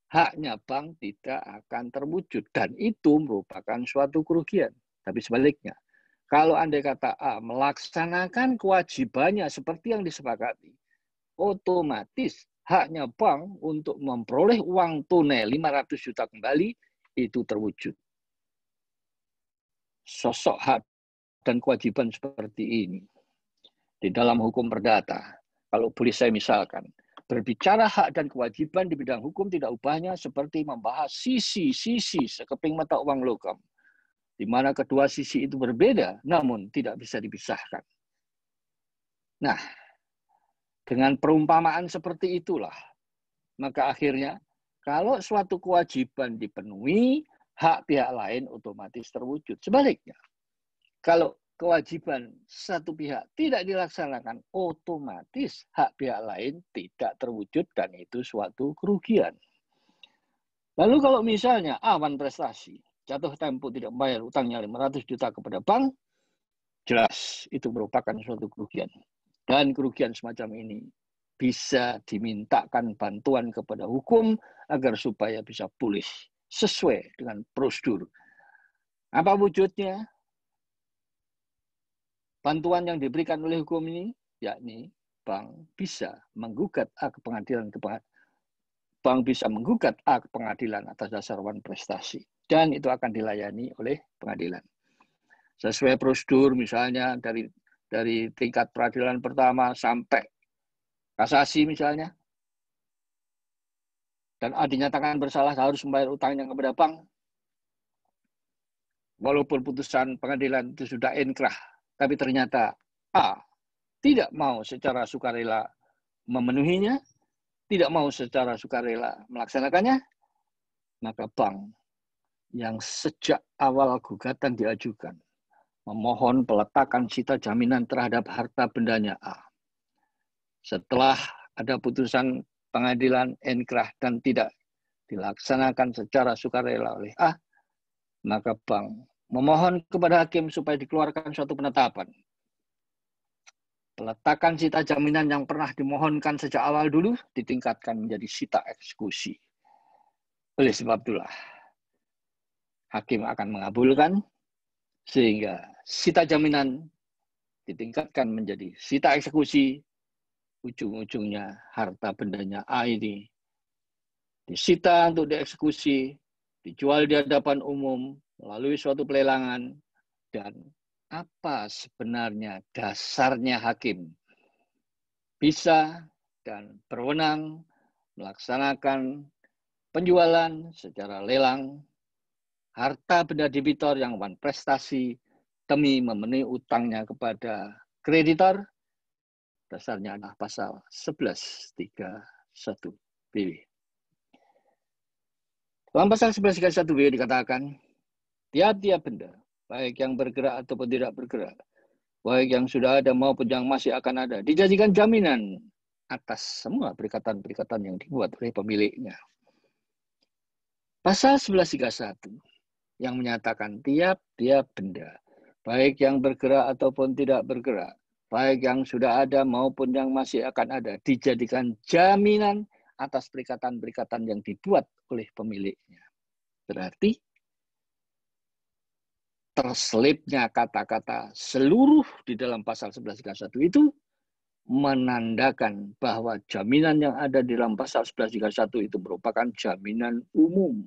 haknya bank tidak akan terwujud. Dan itu merupakan suatu kerugian. Tapi sebaliknya, kalau anda kata A melaksanakan kewajibannya seperti yang disepakati, otomatis haknya bank untuk memperoleh uang tunai 500 juta kembali itu terwujud. Sosok hak dan kewajiban seperti ini di dalam hukum perdata. Kalau boleh saya misalkan, berbicara hak dan kewajiban di bidang hukum tidak ubahnya seperti membahas sisi-sisi sekeping mata uang logam di mana kedua sisi itu berbeda namun tidak bisa dipisahkan. Nah, dengan perumpamaan seperti itulah, maka akhirnya kalau suatu kewajiban dipenuhi, hak pihak lain otomatis terwujud. Sebaliknya, kalau kewajiban satu pihak tidak dilaksanakan, otomatis hak pihak lain tidak terwujud dan itu suatu kerugian. Lalu kalau misalnya awan prestasi, jatuh tempo tidak membayar utangnya 500 juta kepada bank, jelas itu merupakan suatu kerugian. Dan kerugian semacam ini bisa dimintakan bantuan kepada hukum agar supaya bisa pulih sesuai dengan prosedur. Apa wujudnya? Bantuan yang diberikan oleh hukum ini, yakni bank bisa menggugat ke pengadilan ke bank bisa menggugat ke pengadilan atas dasar wan prestasi dan itu akan dilayani oleh pengadilan. Sesuai prosedur misalnya dari dari tingkat peradilan pertama sampai kasasi misalnya. Dan A ah, dinyatakan bersalah harus membayar utangnya kepada bank. Walaupun putusan pengadilan itu sudah inkrah, tapi ternyata A tidak mau secara sukarela memenuhinya, tidak mau secara sukarela melaksanakannya, maka bank yang sejak awal gugatan diajukan memohon peletakan sita jaminan terhadap harta bendanya A. Setelah ada putusan pengadilan inkrah dan tidak dilaksanakan secara sukarela oleh A, maka bank memohon kepada hakim supaya dikeluarkan suatu penetapan. Peletakan sita jaminan yang pernah dimohonkan sejak awal dulu ditingkatkan menjadi sita eksekusi. Oleh sebab itulah, hakim akan mengabulkan sehingga sita jaminan ditingkatkan menjadi sita eksekusi ujung-ujungnya harta bendanya A ini disita untuk dieksekusi, dijual di hadapan umum melalui suatu pelelangan dan apa sebenarnya dasarnya hakim bisa dan berwenang melaksanakan penjualan secara lelang harta benda debitor yang wan prestasi demi memenuhi utangnya kepada kreditor dasarnya adalah pasal 1131 BW. Dalam pasal 1131 BW dikatakan tiap-tiap benda baik yang bergerak ataupun tidak bergerak baik yang sudah ada maupun yang masih akan ada dijanjikan jaminan atas semua perikatan-perikatan yang dibuat oleh pemiliknya. Pasal 1131 yang menyatakan tiap-tiap benda, baik yang bergerak ataupun tidak bergerak, baik yang sudah ada maupun yang masih akan ada, dijadikan jaminan atas perikatan-perikatan yang dibuat oleh pemiliknya. Berarti terselipnya kata-kata seluruh di dalam pasal 1131 itu menandakan bahwa jaminan yang ada di dalam pasal 1131 itu merupakan jaminan umum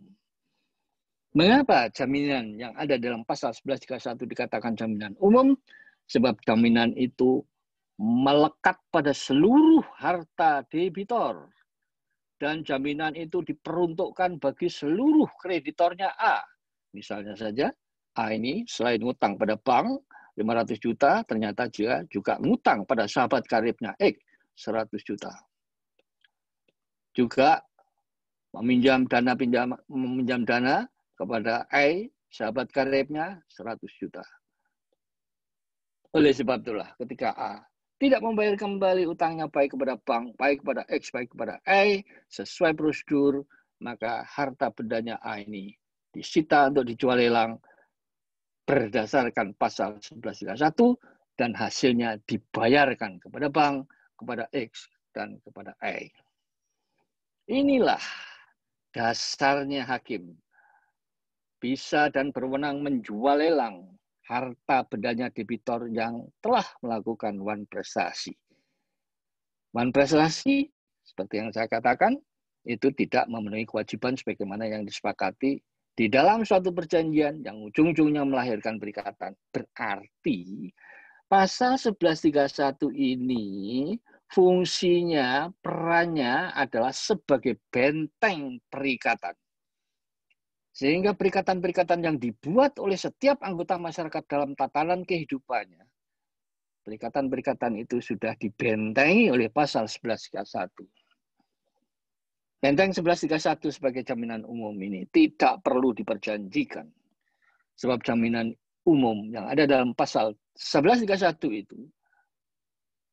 Mengapa jaminan yang ada dalam pasal 1131 dikatakan jaminan umum? Sebab jaminan itu melekat pada seluruh harta debitor dan jaminan itu diperuntukkan bagi seluruh kreditornya A. Misalnya saja A ini selain ngutang pada bank 500 juta, ternyata juga juga ngutang pada sahabat karibnya X 100 juta. Juga meminjam dana pinjam meminjam dana kepada I, sahabat karibnya 100 juta. Oleh sebab itulah ketika A tidak membayar kembali utangnya baik kepada bank, baik kepada X, baik kepada I, sesuai prosedur, maka harta bendanya A ini disita untuk dijual lelang berdasarkan pasal 1131 dan hasilnya dibayarkan kepada bank, kepada X, dan kepada I. Inilah dasarnya hakim bisa dan berwenang menjual lelang harta bedanya debitor yang telah melakukan wan prestasi. Wan prestasi, seperti yang saya katakan, itu tidak memenuhi kewajiban sebagaimana yang disepakati di dalam suatu perjanjian yang ujung-ujungnya melahirkan perikatan. Berarti pasal 1131 ini fungsinya, perannya adalah sebagai benteng perikatan. Sehingga perikatan-perikatan yang dibuat oleh setiap anggota masyarakat dalam tatanan kehidupannya, perikatan-perikatan itu sudah dibentengi oleh pasal 1131. Benteng 1131 sebagai jaminan umum ini tidak perlu diperjanjikan. Sebab jaminan umum yang ada dalam pasal 1131 itu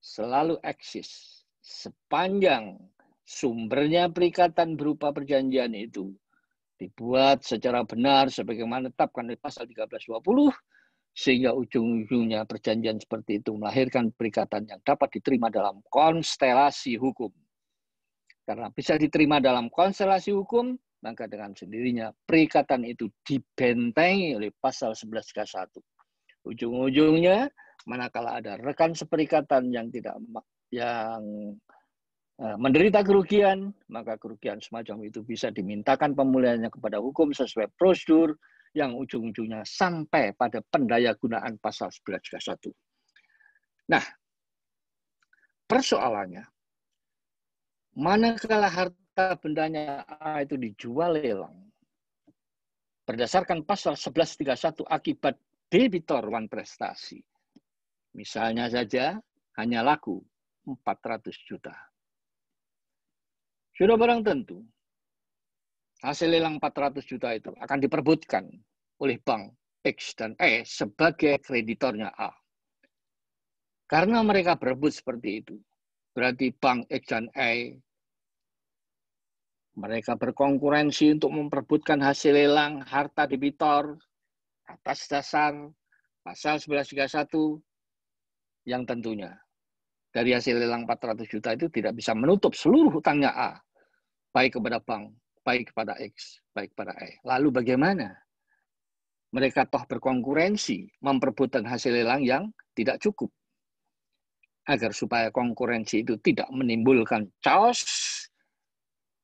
selalu eksis sepanjang sumbernya perikatan berupa perjanjian itu dibuat secara benar sebagaimana tetapkan di pasal 1320 sehingga ujung-ujungnya perjanjian seperti itu melahirkan perikatan yang dapat diterima dalam konstelasi hukum. Karena bisa diterima dalam konstelasi hukum, maka dengan sendirinya perikatan itu dibentengi oleh pasal 11.1. Ujung-ujungnya manakala ada rekan seperikatan yang tidak yang Eh, menderita kerugian, maka kerugian semacam itu bisa dimintakan pemulihannya kepada hukum sesuai prosedur yang ujung-ujungnya sampai pada pendaya gunaan pasal 1131. Nah, persoalannya, mana manakala harta bendanya A itu dijual lelang, berdasarkan pasal 1131 akibat debitor wan prestasi, misalnya saja hanya laku 400 juta sudah barang tentu, hasil lelang 400 juta itu akan diperbutkan oleh bank X dan E sebagai kreditornya A. Karena mereka berebut seperti itu, berarti bank X dan E mereka berkonkurensi untuk memperbutkan hasil lelang harta debitor atas dasar pasal 1131 yang tentunya dari hasil lelang 400 juta itu tidak bisa menutup seluruh hutangnya A baik kepada pang, baik kepada x, baik kepada e. Lalu bagaimana? Mereka toh berkonkurensi memperbutkan hasil lelang yang tidak cukup. Agar supaya konkurensi itu tidak menimbulkan chaos,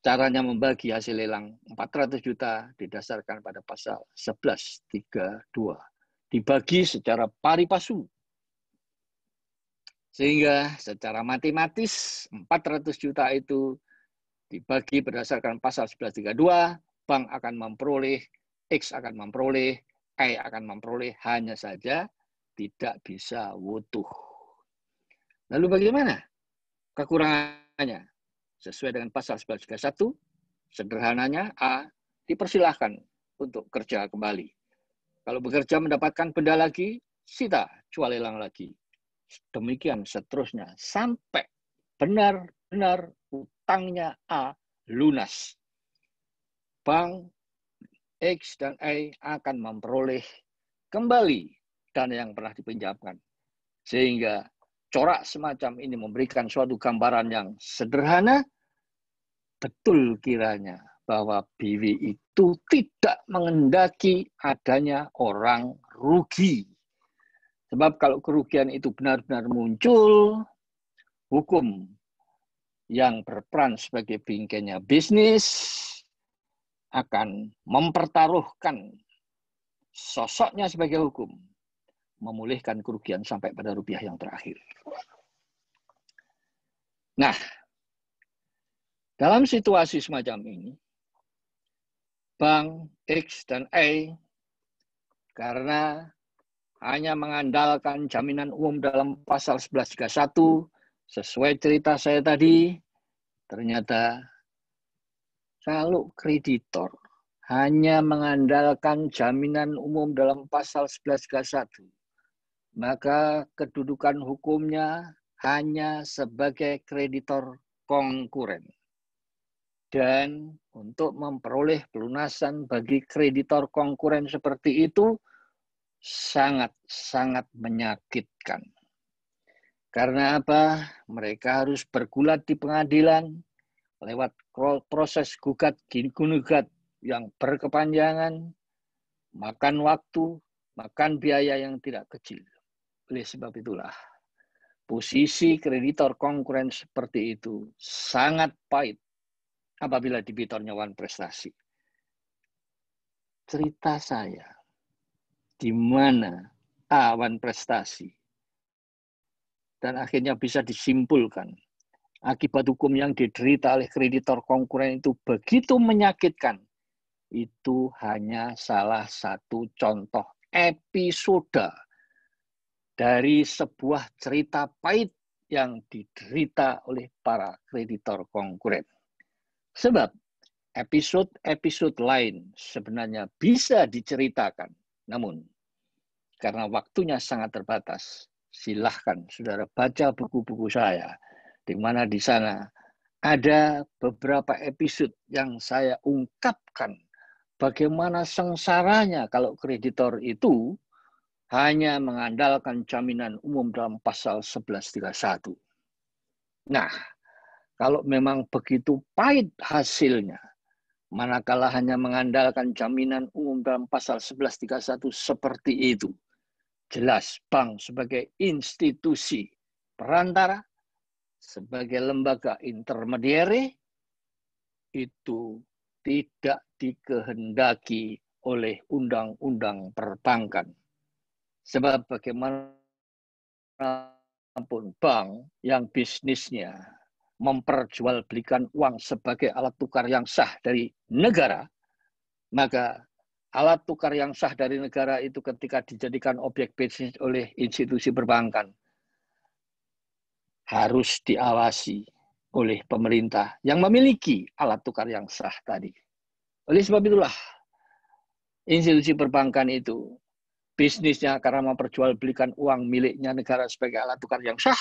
caranya membagi hasil lelang 400 juta didasarkan pada pasal 1132. Dibagi secara pari pasu sehingga secara matematis 400 juta itu dibagi berdasarkan pasal 1132, bank akan memperoleh, X akan memperoleh, Y akan memperoleh, hanya saja tidak bisa wutuh. Lalu bagaimana kekurangannya? Sesuai dengan pasal 1131, sederhananya A dipersilahkan untuk kerja kembali. Kalau bekerja mendapatkan benda lagi, sita, jual hilang lagi. Demikian seterusnya sampai benar-benar utangnya A lunas. Bank X dan A akan memperoleh kembali dana yang pernah dipinjamkan. Sehingga corak semacam ini memberikan suatu gambaran yang sederhana, betul kiranya bahwa BW itu tidak mengendaki adanya orang rugi. Sebab kalau kerugian itu benar-benar muncul, hukum yang berperan sebagai bingkainya bisnis akan mempertaruhkan sosoknya sebagai hukum, memulihkan kerugian sampai pada rupiah yang terakhir. Nah, dalam situasi semacam ini, bank X dan A karena hanya mengandalkan jaminan umum dalam pasal 1131 Sesuai cerita saya tadi, ternyata kalau kreditor hanya mengandalkan jaminan umum dalam pasal 11.1, satu maka kedudukan hukumnya hanya sebagai kreditor konkuren. Dan untuk memperoleh pelunasan bagi kreditor konkuren seperti itu sangat-sangat menyakitkan. Karena apa? Mereka harus bergulat di pengadilan lewat proses gugat gugat yang berkepanjangan, makan waktu, makan biaya yang tidak kecil. Oleh sebab itulah, posisi kreditor konkuren seperti itu sangat pahit apabila debitor nyawan prestasi. Cerita saya, di mana awan prestasi dan akhirnya bisa disimpulkan akibat hukum yang diderita oleh kreditor konkuren itu begitu menyakitkan. Itu hanya salah satu contoh episode dari sebuah cerita pahit yang diderita oleh para kreditor konkuren. Sebab episode-episode lain sebenarnya bisa diceritakan, namun karena waktunya sangat terbatas, silahkan saudara baca buku-buku saya, di mana di sana ada beberapa episode yang saya ungkapkan bagaimana sengsaranya kalau kreditor itu hanya mengandalkan jaminan umum dalam pasal 1131. Nah, kalau memang begitu pahit hasilnya, manakala hanya mengandalkan jaminan umum dalam pasal 1131 seperti itu, Jelas bank sebagai institusi perantara, sebagai lembaga intermediary, itu tidak dikehendaki oleh undang-undang perbankan. Sebab bagaimanapun bank yang bisnisnya memperjualbelikan uang sebagai alat tukar yang sah dari negara, maka alat tukar yang sah dari negara itu ketika dijadikan objek bisnis oleh institusi perbankan harus diawasi oleh pemerintah yang memiliki alat tukar yang sah tadi. Oleh sebab itulah institusi perbankan itu bisnisnya karena memperjualbelikan uang miliknya negara sebagai alat tukar yang sah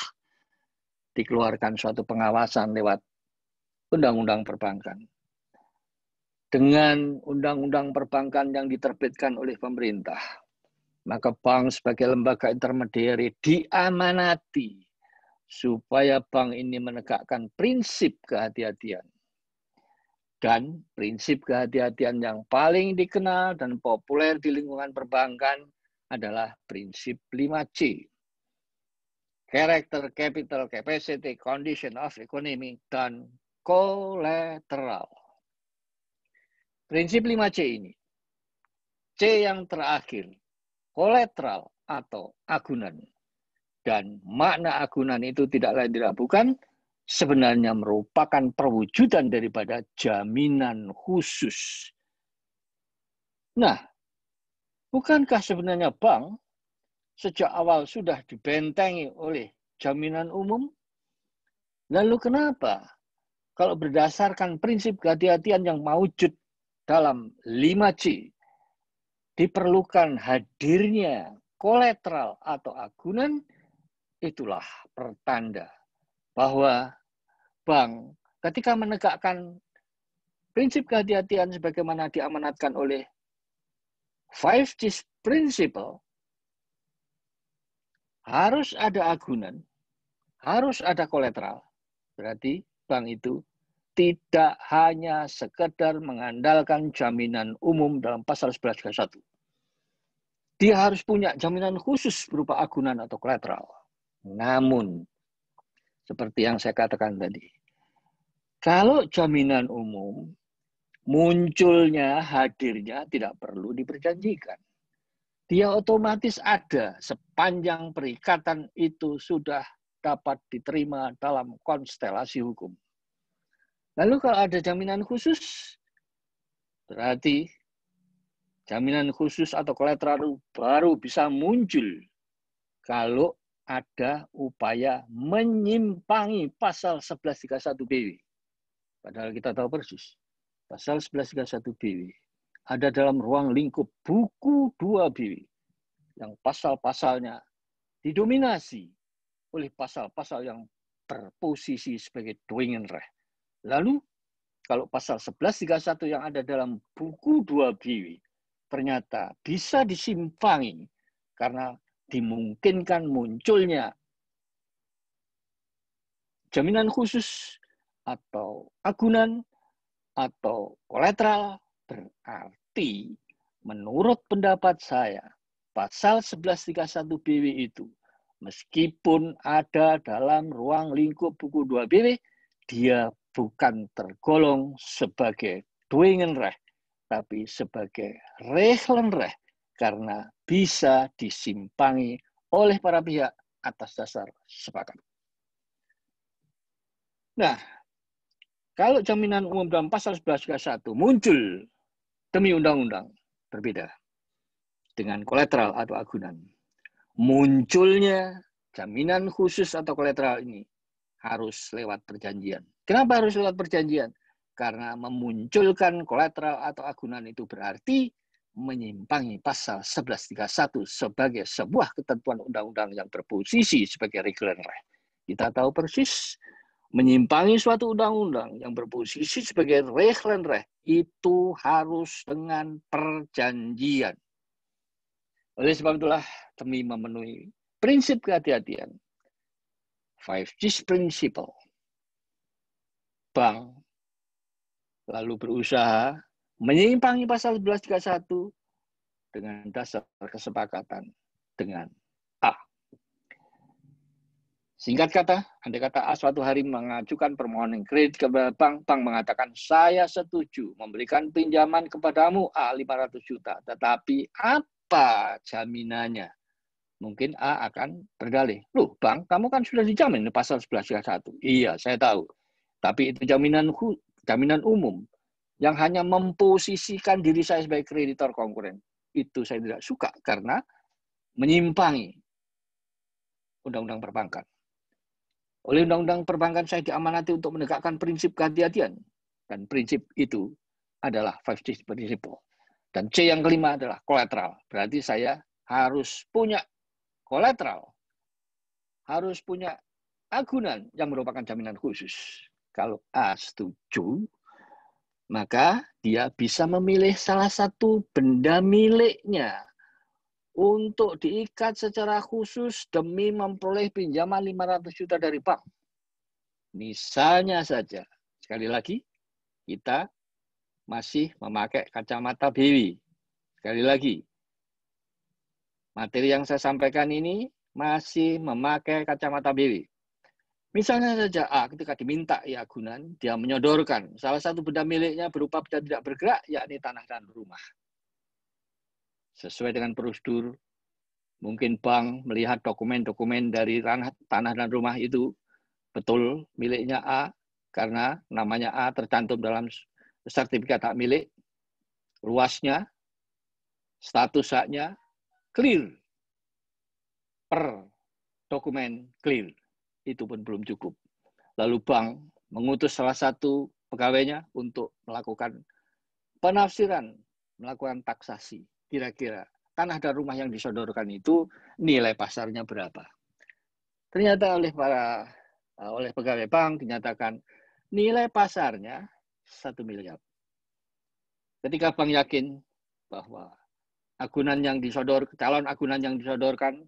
dikeluarkan suatu pengawasan lewat undang-undang perbankan dengan undang-undang perbankan yang diterbitkan oleh pemerintah. Maka bank sebagai lembaga intermediari diamanati supaya bank ini menegakkan prinsip kehati-hatian. Dan prinsip kehati-hatian yang paling dikenal dan populer di lingkungan perbankan adalah prinsip 5C. Character, capital, capacity, condition of economy, dan collateral. Prinsip 5C ini. C yang terakhir, kolateral atau agunan. Dan makna agunan itu tidak lain tidak bukan sebenarnya merupakan perwujudan daripada jaminan khusus. Nah, bukankah sebenarnya bank sejak awal sudah dibentengi oleh jaminan umum? Lalu kenapa? Kalau berdasarkan prinsip kehati-hatian yang mewujud dalam 5C diperlukan hadirnya kolateral atau agunan, itulah pertanda bahwa bank ketika menegakkan prinsip kehati-hatian sebagaimana diamanatkan oleh 5C principle harus ada agunan, harus ada kolateral. Berarti bank itu tidak hanya sekedar mengandalkan jaminan umum dalam pasal 1131. Dia harus punya jaminan khusus berupa agunan atau kolateral. Namun, seperti yang saya katakan tadi, kalau jaminan umum, munculnya, hadirnya tidak perlu diperjanjikan. Dia otomatis ada sepanjang perikatan itu sudah dapat diterima dalam konstelasi hukum. Lalu kalau ada jaminan khusus, berarti jaminan khusus atau kolateral baru bisa muncul kalau ada upaya menyimpangi pasal 1131 BW. Padahal kita tahu persis. Pasal 1131 BW ada dalam ruang lingkup buku 2 BW yang pasal-pasalnya didominasi oleh pasal-pasal yang berposisi sebagai and right. Lalu kalau pasal 1131 yang ada dalam buku 2 Biwi ternyata bisa disimpangi karena dimungkinkan munculnya jaminan khusus atau agunan atau kolateral berarti menurut pendapat saya pasal 1131 BW itu meskipun ada dalam ruang lingkup buku 2 BW dia bukan tergolong sebagai reh, tapi sebagai reh karena bisa disimpangi oleh para pihak atas dasar sepakat. Nah, kalau jaminan umum dalam pasal 11.1 1 muncul demi undang-undang berbeda dengan kolateral atau agunan. Munculnya jaminan khusus atau kolateral ini harus lewat perjanjian. Kenapa harus surat perjanjian? Karena memunculkan kolateral atau agunan itu berarti menyimpangi pasal 1131 sebagai sebuah ketentuan undang-undang yang berposisi sebagai reguler. Kita tahu persis menyimpangi suatu undang-undang yang berposisi sebagai reguler itu harus dengan perjanjian. Oleh sebab itulah demi memenuhi prinsip kehati-hatian, Five G's Principle, bank, lalu berusaha menyimpangi pasal 1131 dengan dasar kesepakatan dengan A. Singkat kata, andai kata A suatu hari mengajukan permohonan kredit kepada bank, bank mengatakan, saya setuju memberikan pinjaman kepadamu A 500 juta, tetapi apa jaminannya? Mungkin A akan berdalih, loh bang, kamu kan sudah dijamin di pasal 1131. Iya, saya tahu. Tapi itu jaminan jaminan umum yang hanya memposisikan diri saya sebagai kreditor konkuren. Itu saya tidak suka karena menyimpangi undang-undang perbankan. Oleh undang-undang perbankan saya diamanati untuk menegakkan prinsip kehati-hatian. Dan prinsip itu adalah five C principle. Dan C yang kelima adalah kolateral. Berarti saya harus punya kolateral. Harus punya agunan yang merupakan jaminan khusus. Kalau A setuju, maka dia bisa memilih salah satu benda miliknya untuk diikat secara khusus demi memperoleh pinjaman 500 juta dari bank. Misalnya saja, sekali lagi, kita masih memakai kacamata BW. Sekali lagi, materi yang saya sampaikan ini masih memakai kacamata BW. Misalnya saja A ah, ketika diminta ya Gunan, dia menyodorkan salah satu benda miliknya berupa benda tidak bergerak, yakni tanah dan rumah. Sesuai dengan prosedur, mungkin bank melihat dokumen-dokumen dari tanah, tanah dan rumah itu betul miliknya A karena namanya A tercantum dalam sertifikat hak milik, luasnya, status haknya, clear, per dokumen clear itu pun belum cukup. Lalu bank mengutus salah satu pegawainya untuk melakukan penafsiran, melakukan taksasi. Kira-kira tanah dan rumah yang disodorkan itu nilai pasarnya berapa. Ternyata oleh para eh, oleh pegawai bank dinyatakan nilai pasarnya satu miliar. Ketika bank yakin bahwa agunan yang disodor calon agunan yang disodorkan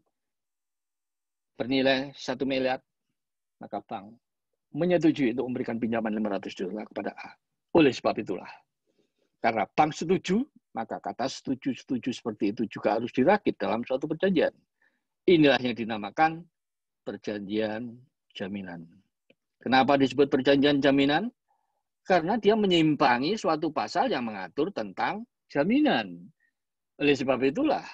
bernilai satu miliar maka bank menyetujui untuk memberikan pinjaman 500 juta kepada A. Oleh sebab itulah, karena bank setuju, maka kata setuju-setuju seperti itu juga harus dirakit dalam suatu perjanjian. Inilah yang dinamakan perjanjian jaminan. Kenapa disebut perjanjian jaminan? Karena dia menyimpangi suatu pasal yang mengatur tentang jaminan. Oleh sebab itulah,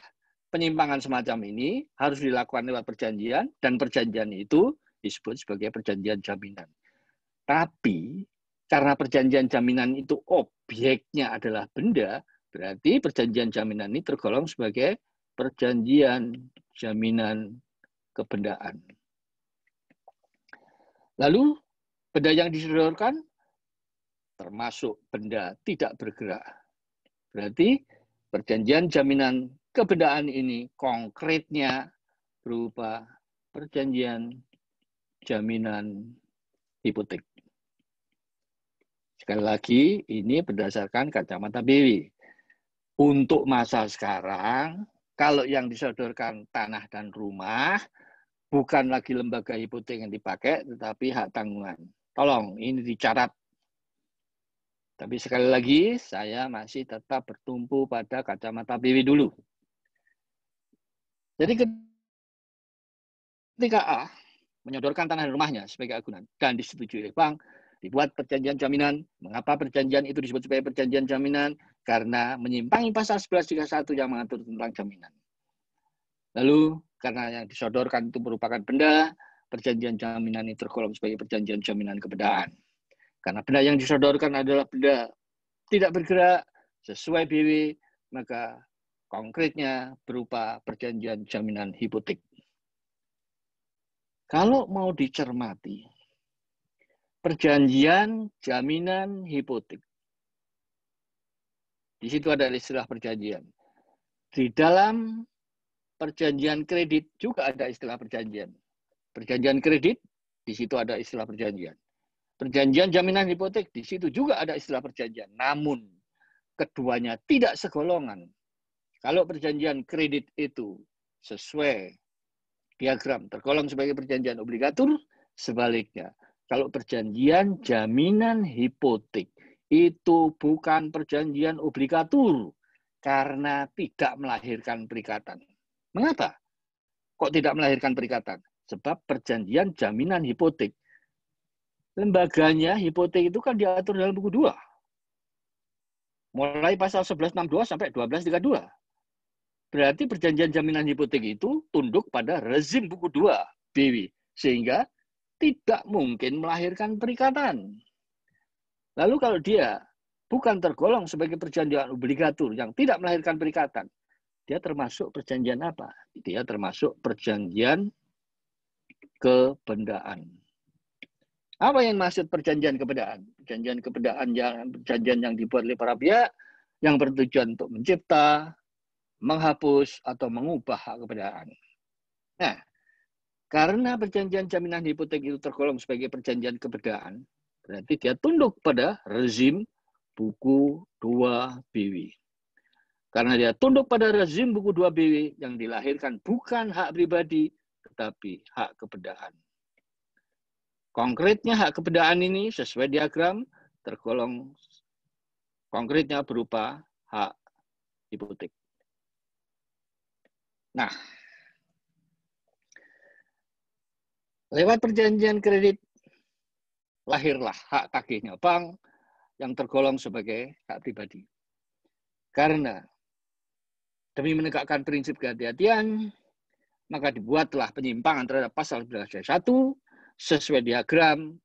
penyimpangan semacam ini harus dilakukan lewat perjanjian, dan perjanjian itu disebut sebagai perjanjian jaminan. Tapi karena perjanjian jaminan itu objeknya adalah benda, berarti perjanjian jaminan ini tergolong sebagai perjanjian jaminan kebendaan. Lalu benda yang disodorkan termasuk benda tidak bergerak. Berarti perjanjian jaminan kebendaan ini konkretnya berupa perjanjian jaminan hipotek. Sekali lagi, ini berdasarkan kacamata BW. Untuk masa sekarang, kalau yang disodorkan tanah dan rumah, bukan lagi lembaga hipotek yang dipakai, tetapi hak tanggungan. Tolong, ini dicarat. Tapi sekali lagi, saya masih tetap bertumpu pada kacamata BW dulu. Jadi ketika A menyodorkan tanah dan rumahnya sebagai agunan dan disetujui oleh bank dibuat perjanjian jaminan. Mengapa perjanjian itu disebut sebagai perjanjian jaminan? Karena menyimpangi pasal 1131 yang mengatur tentang jaminan. Lalu karena yang disodorkan itu merupakan benda, perjanjian jaminan itu tergolong sebagai perjanjian jaminan kebendaan. Karena benda yang disodorkan adalah benda tidak bergerak sesuai BW, maka konkretnya berupa perjanjian jaminan hipotek. Kalau mau dicermati, perjanjian, jaminan, hipotek. Di situ ada istilah perjanjian. Di dalam perjanjian kredit juga ada istilah perjanjian. Perjanjian kredit, di situ ada istilah perjanjian. Perjanjian jaminan hipotek, di situ juga ada istilah perjanjian. Namun, keduanya tidak segolongan. Kalau perjanjian kredit itu sesuai diagram tergolong sebagai perjanjian obligatur, sebaliknya. Kalau perjanjian jaminan hipotek itu bukan perjanjian obligatur karena tidak melahirkan perikatan. Mengapa? Kok tidak melahirkan perikatan? Sebab perjanjian jaminan hipotek lembaganya hipotek itu kan diatur dalam buku 2. Mulai pasal 1162 sampai 1232. Berarti perjanjian jaminan hipotek itu tunduk pada rezim buku 2 BW, sehingga tidak mungkin melahirkan perikatan. Lalu kalau dia bukan tergolong sebagai perjanjian obligatur yang tidak melahirkan perikatan, dia termasuk perjanjian apa? Dia termasuk perjanjian kebendaan. Apa yang maksud perjanjian kebendaan? Perjanjian kebendaan yang perjanjian yang dibuat oleh para pihak yang bertujuan untuk mencipta, menghapus atau mengubah hak Nah, karena perjanjian jaminan hipotek itu tergolong sebagai perjanjian kebedaan, berarti dia tunduk pada rezim buku 2 BW. Karena dia tunduk pada rezim buku 2 BW yang dilahirkan bukan hak pribadi, tetapi hak kebedaan. Konkretnya hak kebedaan ini sesuai diagram tergolong konkretnya berupa hak hipotek. Nah, lewat perjanjian kredit lahirlah hak tagihnya bank yang tergolong sebagai hak pribadi. Karena demi menegakkan prinsip kehati-hatian, maka dibuatlah penyimpangan terhadap pasal 11 1 sesuai diagram,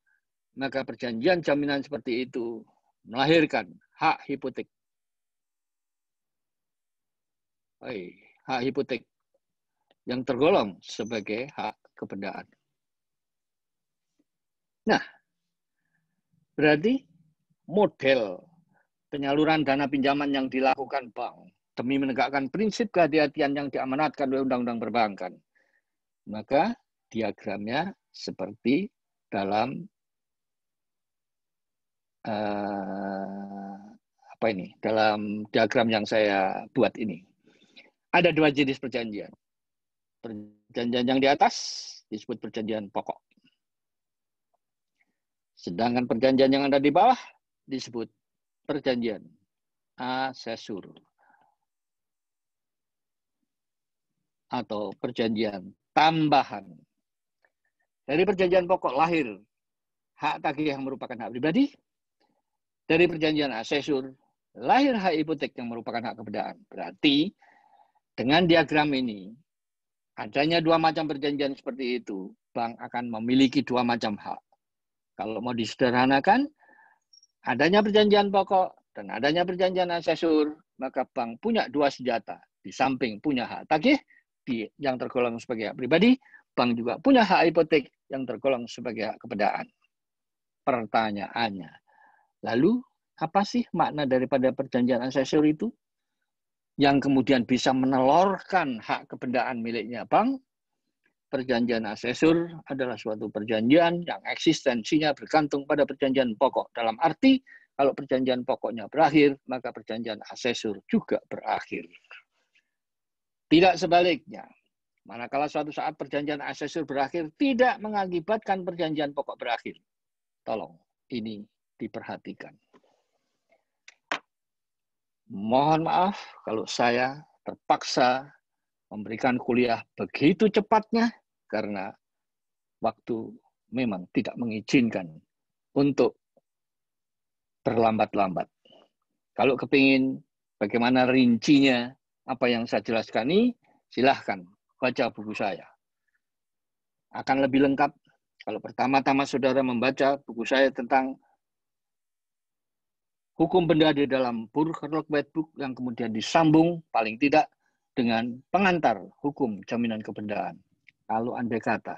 maka perjanjian jaminan seperti itu melahirkan hak hipotek. Oi, hak hipotek yang tergolong sebagai hak kebendaan. Nah, berarti model penyaluran dana pinjaman yang dilakukan bank demi menegakkan prinsip kehati-hatian yang diamanatkan oleh Undang-Undang Perbankan. Maka diagramnya seperti dalam uh, apa ini? Dalam diagram yang saya buat ini. Ada dua jenis perjanjian. Perjanjian yang di atas disebut perjanjian pokok. Sedangkan perjanjian yang ada di bawah disebut perjanjian asesur atau perjanjian tambahan. Dari perjanjian pokok lahir hak tagih yang merupakan hak pribadi, dari perjanjian asesur lahir hak hipotek yang merupakan hak kebendaan. Berarti dengan diagram ini Adanya dua macam perjanjian seperti itu, bank akan memiliki dua macam hak. Kalau mau disederhanakan, adanya perjanjian pokok dan adanya perjanjian asesur, maka bank punya dua senjata. Di samping punya hak tagih yang tergolong sebagai hak pribadi, bank juga punya hak hipotek yang tergolong sebagai hak kebedaan. Pertanyaannya, lalu apa sih makna daripada perjanjian asesur itu? yang kemudian bisa menelorkan hak kebendaan miliknya bank, perjanjian asesor adalah suatu perjanjian yang eksistensinya bergantung pada perjanjian pokok. Dalam arti, kalau perjanjian pokoknya berakhir, maka perjanjian asesor juga berakhir. Tidak sebaliknya. Manakala suatu saat perjanjian asesor berakhir, tidak mengakibatkan perjanjian pokok berakhir. Tolong, ini diperhatikan. Mohon maaf kalau saya terpaksa memberikan kuliah begitu cepatnya karena waktu memang tidak mengizinkan untuk terlambat lambat Kalau kepingin bagaimana rincinya apa yang saya jelaskan ini, silahkan baca buku saya. Akan lebih lengkap kalau pertama-tama saudara membaca buku saya tentang hukum benda di dalam Burgerloch Wetbook yang kemudian disambung paling tidak dengan pengantar hukum jaminan kebendaan. Kalau andai kata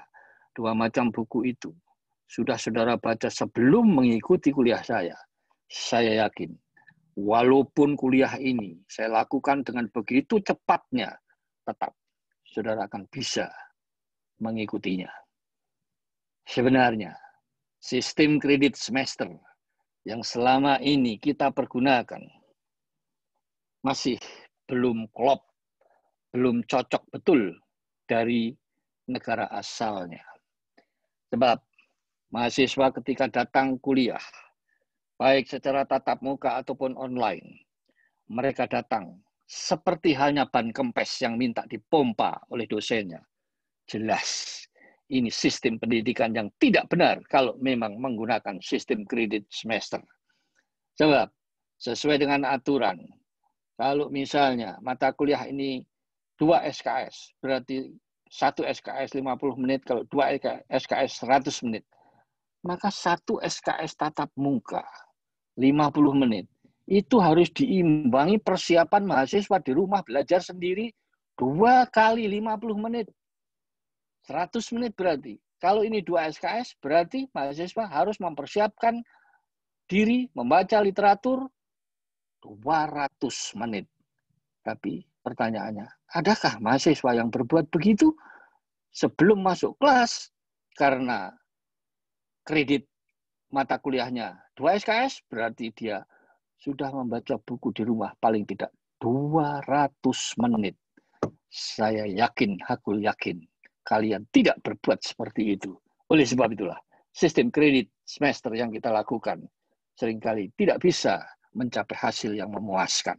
dua macam buku itu sudah saudara baca sebelum mengikuti kuliah saya, saya yakin walaupun kuliah ini saya lakukan dengan begitu cepatnya, tetap saudara akan bisa mengikutinya. Sebenarnya, sistem kredit semester yang selama ini kita pergunakan masih belum klop, belum cocok betul dari negara asalnya. Sebab mahasiswa ketika datang kuliah, baik secara tatap muka ataupun online, mereka datang seperti hanya ban kempes yang minta dipompa oleh dosennya. Jelas ini sistem pendidikan yang tidak benar kalau memang menggunakan sistem kredit semester. Sebab sesuai dengan aturan, kalau misalnya mata kuliah ini dua SKS, berarti satu SKS 50 menit, kalau dua SKS 100 menit, maka satu SKS tatap muka 50 menit itu harus diimbangi persiapan mahasiswa di rumah belajar sendiri dua kali 50 menit 100 menit berarti. Kalau ini dua SKS, berarti mahasiswa harus mempersiapkan diri membaca literatur 200 menit. Tapi pertanyaannya, adakah mahasiswa yang berbuat begitu sebelum masuk kelas karena kredit mata kuliahnya dua SKS, berarti dia sudah membaca buku di rumah paling tidak 200 menit. Saya yakin, aku yakin kalian tidak berbuat seperti itu. Oleh sebab itulah, sistem kredit semester yang kita lakukan seringkali tidak bisa mencapai hasil yang memuaskan.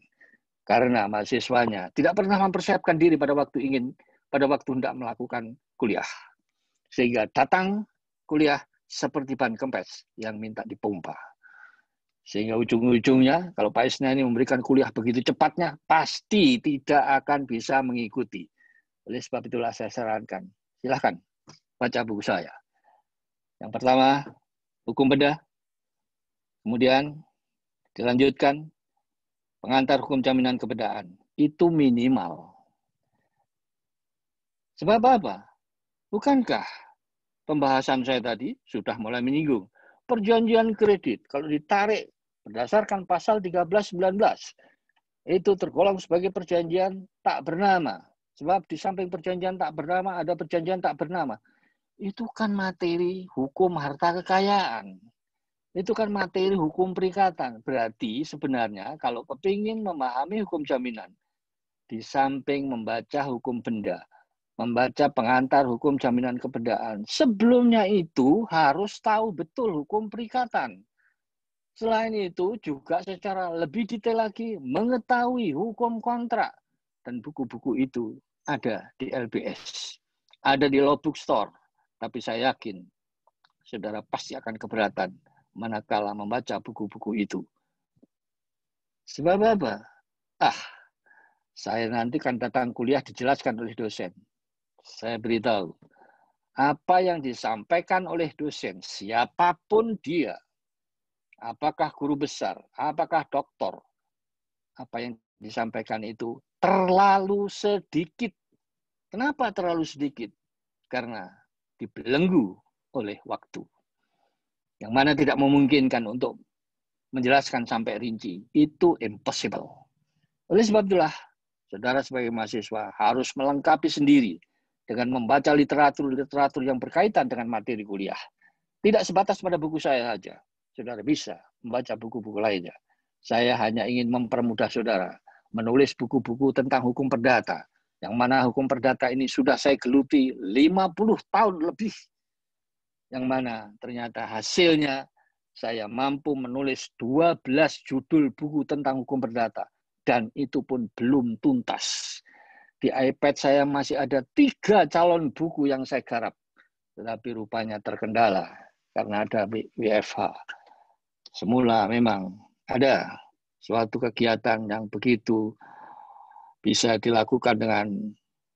Karena mahasiswanya tidak pernah mempersiapkan diri pada waktu ingin, pada waktu hendak melakukan kuliah. Sehingga datang kuliah seperti ban kempes yang minta dipompa. Sehingga ujung-ujungnya, kalau Pak Isna ini memberikan kuliah begitu cepatnya, pasti tidak akan bisa mengikuti oleh sebab itulah saya sarankan, silahkan baca buku saya. Yang pertama, hukum bedah. Kemudian dilanjutkan pengantar hukum jaminan kebedaan. Itu minimal. Sebab apa? Bukankah pembahasan saya tadi sudah mulai menyinggung perjanjian kredit kalau ditarik berdasarkan pasal 1319 itu tergolong sebagai perjanjian tak bernama Sebab di samping perjanjian tak bernama ada perjanjian tak bernama. Itu kan materi hukum harta kekayaan. Itu kan materi hukum perikatan. Berarti sebenarnya kalau kepingin memahami hukum jaminan, di samping membaca hukum benda, membaca pengantar hukum jaminan kebendaan, sebelumnya itu harus tahu betul hukum perikatan. Selain itu juga secara lebih detail lagi mengetahui hukum kontrak dan buku-buku itu ada di LBS, ada di Law Bookstore. Tapi saya yakin saudara pasti akan keberatan manakala membaca buku-buku itu. Sebab apa? Ah, saya nanti kan datang kuliah dijelaskan oleh dosen. Saya beritahu, apa yang disampaikan oleh dosen, siapapun dia, apakah guru besar, apakah doktor, apa yang disampaikan itu terlalu sedikit. Kenapa terlalu sedikit? Karena dibelenggu oleh waktu. Yang mana tidak memungkinkan untuk menjelaskan sampai rinci. Itu impossible. Oleh sebab itulah, saudara sebagai mahasiswa harus melengkapi sendiri dengan membaca literatur-literatur yang berkaitan dengan materi kuliah. Tidak sebatas pada buku saya saja. Saudara bisa membaca buku-buku lainnya. Saya hanya ingin mempermudah saudara menulis buku-buku tentang hukum perdata. Yang mana hukum perdata ini sudah saya geluti 50 tahun lebih. Yang mana ternyata hasilnya saya mampu menulis 12 judul buku tentang hukum perdata. Dan itu pun belum tuntas. Di iPad saya masih ada tiga calon buku yang saya garap. Tetapi rupanya terkendala karena ada WFH. Semula memang ada suatu kegiatan yang begitu bisa dilakukan dengan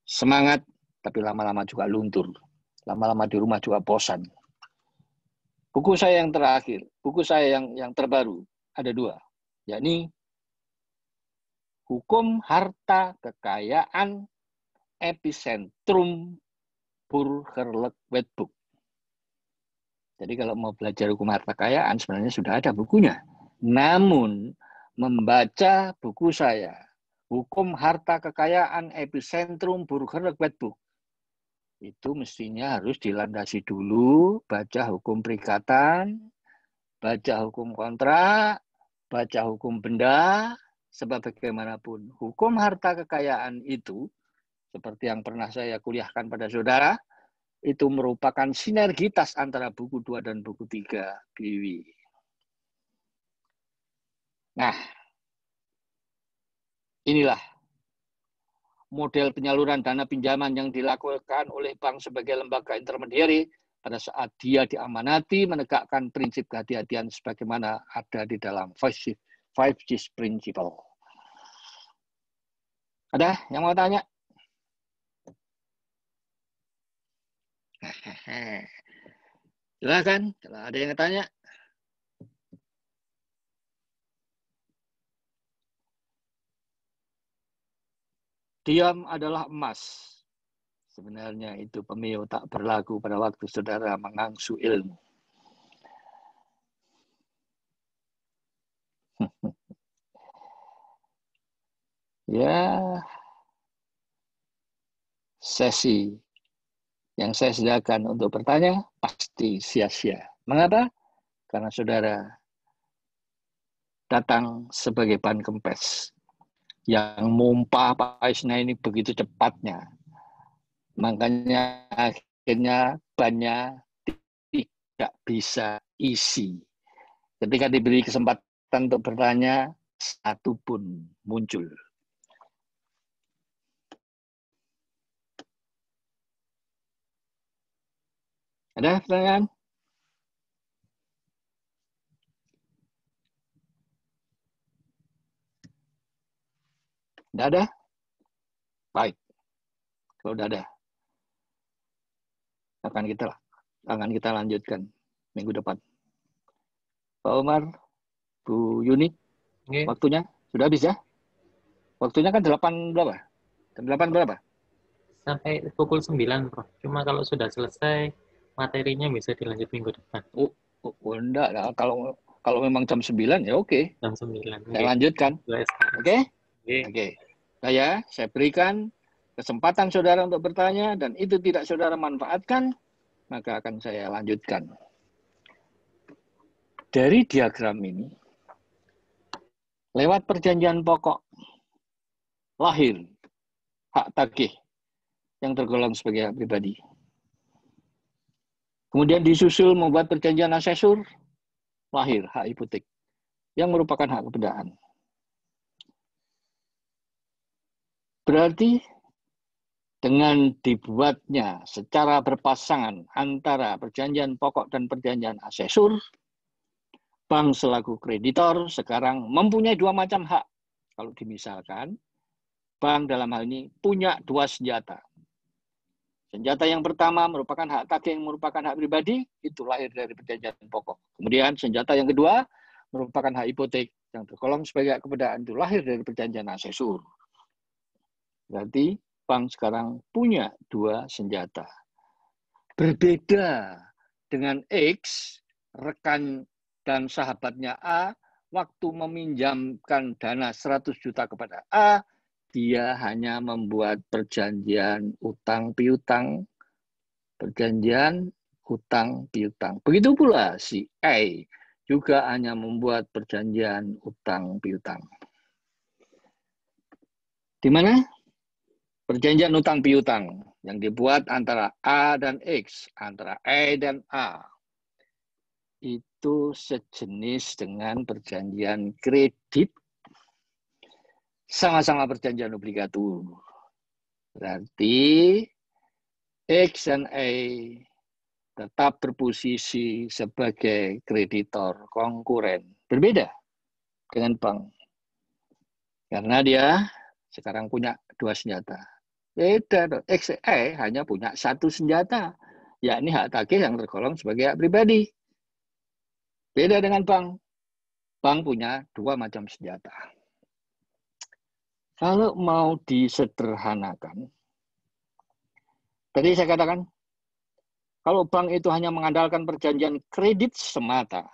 semangat, tapi lama-lama juga luntur. Lama-lama di rumah juga bosan. Buku saya yang terakhir, buku saya yang yang terbaru, ada dua, yakni Hukum Harta Kekayaan Epicentrum Burgerlek Wetbook. Jadi kalau mau belajar hukum harta kekayaan, sebenarnya sudah ada bukunya. Namun, membaca buku saya, Hukum Harta Kekayaan Epicentrum Burger Book. Itu mestinya harus dilandasi dulu, baca hukum perikatan, baca hukum kontrak, baca hukum benda, sebab bagaimanapun hukum harta kekayaan itu, seperti yang pernah saya kuliahkan pada saudara, itu merupakan sinergitas antara buku 2 dan buku 3 Biwi. Nah, inilah model penyaluran dana pinjaman yang dilakukan oleh bank sebagai lembaga intermediari pada saat dia diamanati menegakkan prinsip kehati-hatian sebagaimana ada di dalam 5 G Principle. Ada yang mau tanya? Silahkan, kalau ada yang tanya. Diam adalah emas. Sebenarnya itu pemiu tak berlaku pada waktu saudara mengangsu ilmu. ya, sesi yang saya sediakan untuk bertanya pasti sia-sia. Mengapa? Karena saudara datang sebagai ban kempes yang mumpah Isna ini begitu cepatnya. Makanya akhirnya banyak tidak bisa isi. Ketika diberi kesempatan untuk bertanya, satu pun muncul. Ada pertanyaan? Dada? Baik. Kalau dada. Akan kita akan kita lanjutkan minggu depan. Pak Omar, Bu Yuni, Nge. waktunya sudah habis ya? Waktunya kan 8 berapa? 8 berapa? Sampai pukul 9, Prof. Cuma kalau sudah selesai, materinya bisa dilanjut minggu depan. Oh, oh, oh enggak. Nah, kalau kalau memang jam 9 ya oke. Okay. Jam 9. Saya okay. lanjutkan. Oke? Oke. Okay? Okay. Saya, nah saya berikan kesempatan saudara untuk bertanya dan itu tidak saudara manfaatkan, maka akan saya lanjutkan. Dari diagram ini, lewat perjanjian pokok, lahir hak tagih yang tergolong sebagai hak pribadi. Kemudian disusul membuat perjanjian asesur, lahir hak hipotek yang merupakan hak kebendaan. Berarti dengan dibuatnya secara berpasangan antara perjanjian pokok dan perjanjian asesur, bank selaku kreditor sekarang mempunyai dua macam hak. Kalau dimisalkan, bank dalam hal ini punya dua senjata. Senjata yang pertama merupakan hak tagih yang merupakan hak pribadi, itu lahir dari perjanjian pokok. Kemudian senjata yang kedua merupakan hak hipotek yang tergolong sebagai kepedaan itu lahir dari perjanjian asesur. Berarti bank sekarang punya dua senjata. Berbeda dengan X, rekan dan sahabatnya A, waktu meminjamkan dana 100 juta kepada A, dia hanya membuat perjanjian utang piutang, perjanjian utang piutang. Begitu pula si A juga hanya membuat perjanjian utang piutang. Di mana Perjanjian utang piutang yang dibuat antara A dan X, antara E dan A, itu sejenis dengan perjanjian kredit, sama-sama perjanjian obligatur. Berarti X dan A tetap berposisi sebagai kreditor konkuren. Berbeda dengan bank. Karena dia sekarang punya dua senjata Beda. XE eh, eh, hanya punya satu senjata, yakni hak tagih yang tergolong sebagai hak pribadi. Beda dengan bank. Bank punya dua macam senjata. Kalau mau disederhanakan, tadi saya katakan, kalau bank itu hanya mengandalkan perjanjian kredit semata,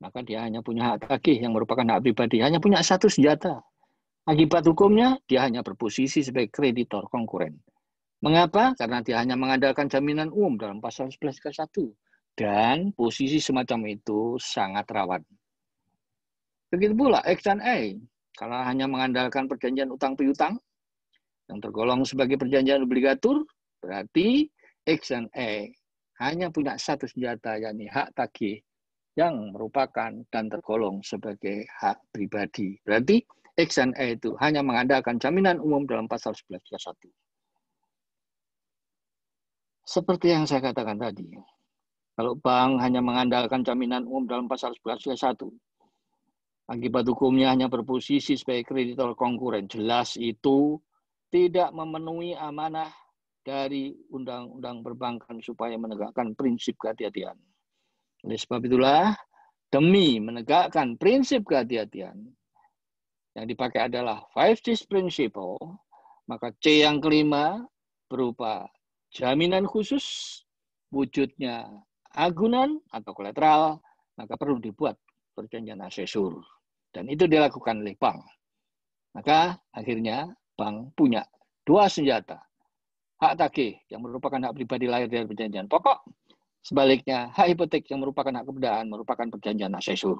maka dia hanya punya hak tagih yang merupakan hak pribadi, hanya punya satu senjata, Akibat hukumnya, dia hanya berposisi sebagai kreditor konkuren. Mengapa? Karena dia hanya mengandalkan jaminan umum dalam pasal 11 ke 1. Dan posisi semacam itu sangat rawan. Begitu pula X dan A. Kalau hanya mengandalkan perjanjian utang piutang, yang tergolong sebagai perjanjian obligatur, berarti X dan A hanya punya satu senjata, yakni hak tagih, yang merupakan dan tergolong sebagai hak pribadi. Berarti X dan E itu hanya mengandalkan jaminan umum dalam pasal 1131. Seperti yang saya katakan tadi, kalau bank hanya mengandalkan jaminan umum dalam pasal 1131, akibat hukumnya hanya berposisi sebagai kreditor konkuren. Jelas itu tidak memenuhi amanah dari Undang-Undang Perbankan supaya menegakkan prinsip kehati-hatian. Oleh sebab itulah, demi menegakkan prinsip kehati-hatian, yang dipakai adalah Five C Principle, maka C yang kelima berupa jaminan khusus, wujudnya agunan atau kolateral, maka perlu dibuat perjanjian asesur. Dan itu dilakukan oleh bank. Maka akhirnya bank punya dua senjata. Hak tagih yang merupakan hak pribadi lahir dari perjanjian pokok. Sebaliknya, hak hipotek yang merupakan hak kebendaan merupakan perjanjian asesur.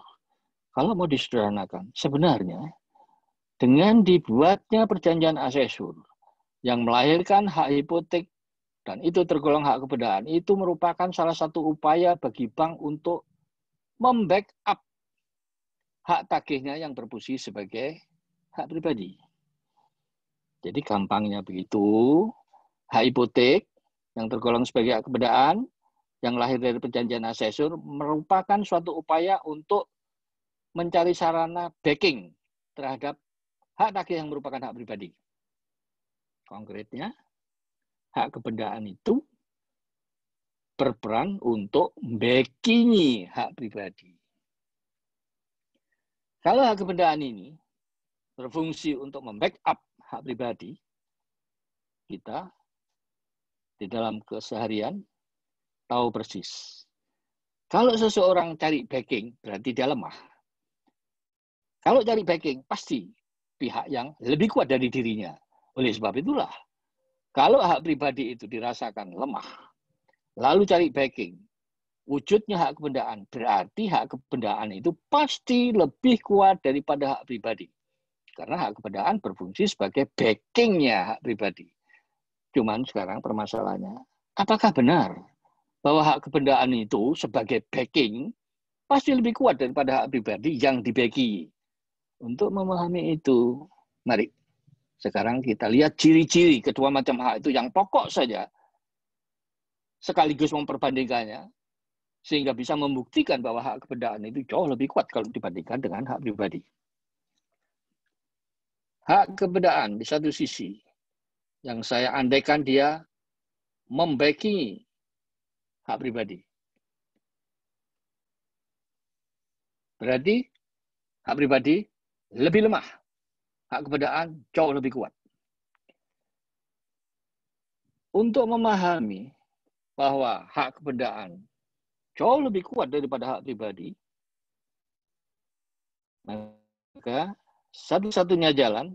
Kalau mau disederhanakan, sebenarnya dengan dibuatnya perjanjian asesur yang melahirkan hak hipotek dan itu tergolong hak kebendaan itu merupakan salah satu upaya bagi bank untuk membackup hak tagihnya yang berfungsi sebagai hak pribadi. Jadi gampangnya begitu, hak hipotek yang tergolong sebagai hak kebendaan yang lahir dari perjanjian asesor merupakan suatu upaya untuk mencari sarana backing terhadap Hak takih yang merupakan hak pribadi. Konkretnya, hak kebendaan itu berperan untuk bekingi hak pribadi. Kalau hak kebendaan ini berfungsi untuk membackup hak pribadi kita di dalam keseharian tahu persis. Kalau seseorang cari backing berarti dia lemah. Kalau cari backing pasti pihak yang lebih kuat dari dirinya. Oleh sebab itulah, kalau hak pribadi itu dirasakan lemah, lalu cari backing, wujudnya hak kebendaan, berarti hak kebendaan itu pasti lebih kuat daripada hak pribadi. Karena hak kebendaan berfungsi sebagai backingnya hak pribadi. Cuman sekarang permasalahannya, apakah benar bahwa hak kebendaan itu sebagai backing pasti lebih kuat daripada hak pribadi yang dibagi? Untuk memahami itu, mari sekarang kita lihat ciri-ciri kedua macam hak itu yang pokok saja. Sekaligus memperbandingkannya, sehingga bisa membuktikan bahwa hak kebendaan itu jauh lebih kuat kalau dibandingkan dengan hak pribadi. Hak kebendaan di satu sisi, yang saya andaikan dia membackingi hak pribadi. Berarti hak pribadi lebih lemah. Hak keberadaan jauh lebih kuat. Untuk memahami bahwa hak keberadaan jauh lebih kuat daripada hak pribadi, maka satu-satunya jalan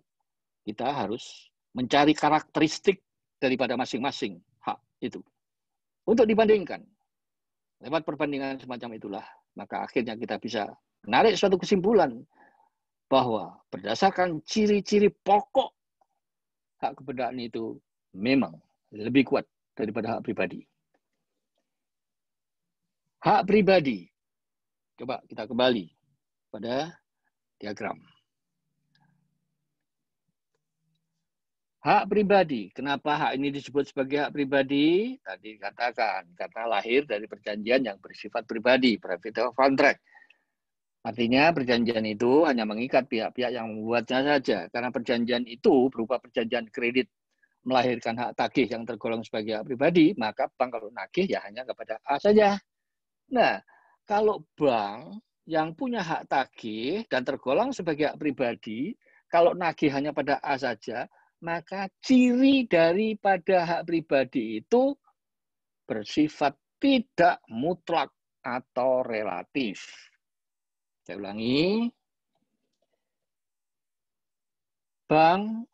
kita harus mencari karakteristik daripada masing-masing hak itu untuk dibandingkan. Lewat perbandingan semacam itulah, maka akhirnya kita bisa menarik suatu kesimpulan bahwa berdasarkan ciri-ciri pokok hak kebendaan itu memang lebih kuat daripada hak pribadi. Hak pribadi. Coba kita kembali pada diagram. Hak pribadi. Kenapa hak ini disebut sebagai hak pribadi? Tadi dikatakan, karena lahir dari perjanjian yang bersifat pribadi, private contract. Artinya perjanjian itu hanya mengikat pihak-pihak yang membuatnya saja, karena perjanjian itu berupa perjanjian kredit melahirkan hak tagih yang tergolong sebagai hak pribadi, maka bank kalau nagih ya hanya kepada A saja. Nah, kalau bank yang punya hak tagih dan tergolong sebagai hak pribadi, kalau nagih hanya pada A saja, maka ciri daripada hak pribadi itu bersifat tidak mutlak atau relatif saya ulangi. Bank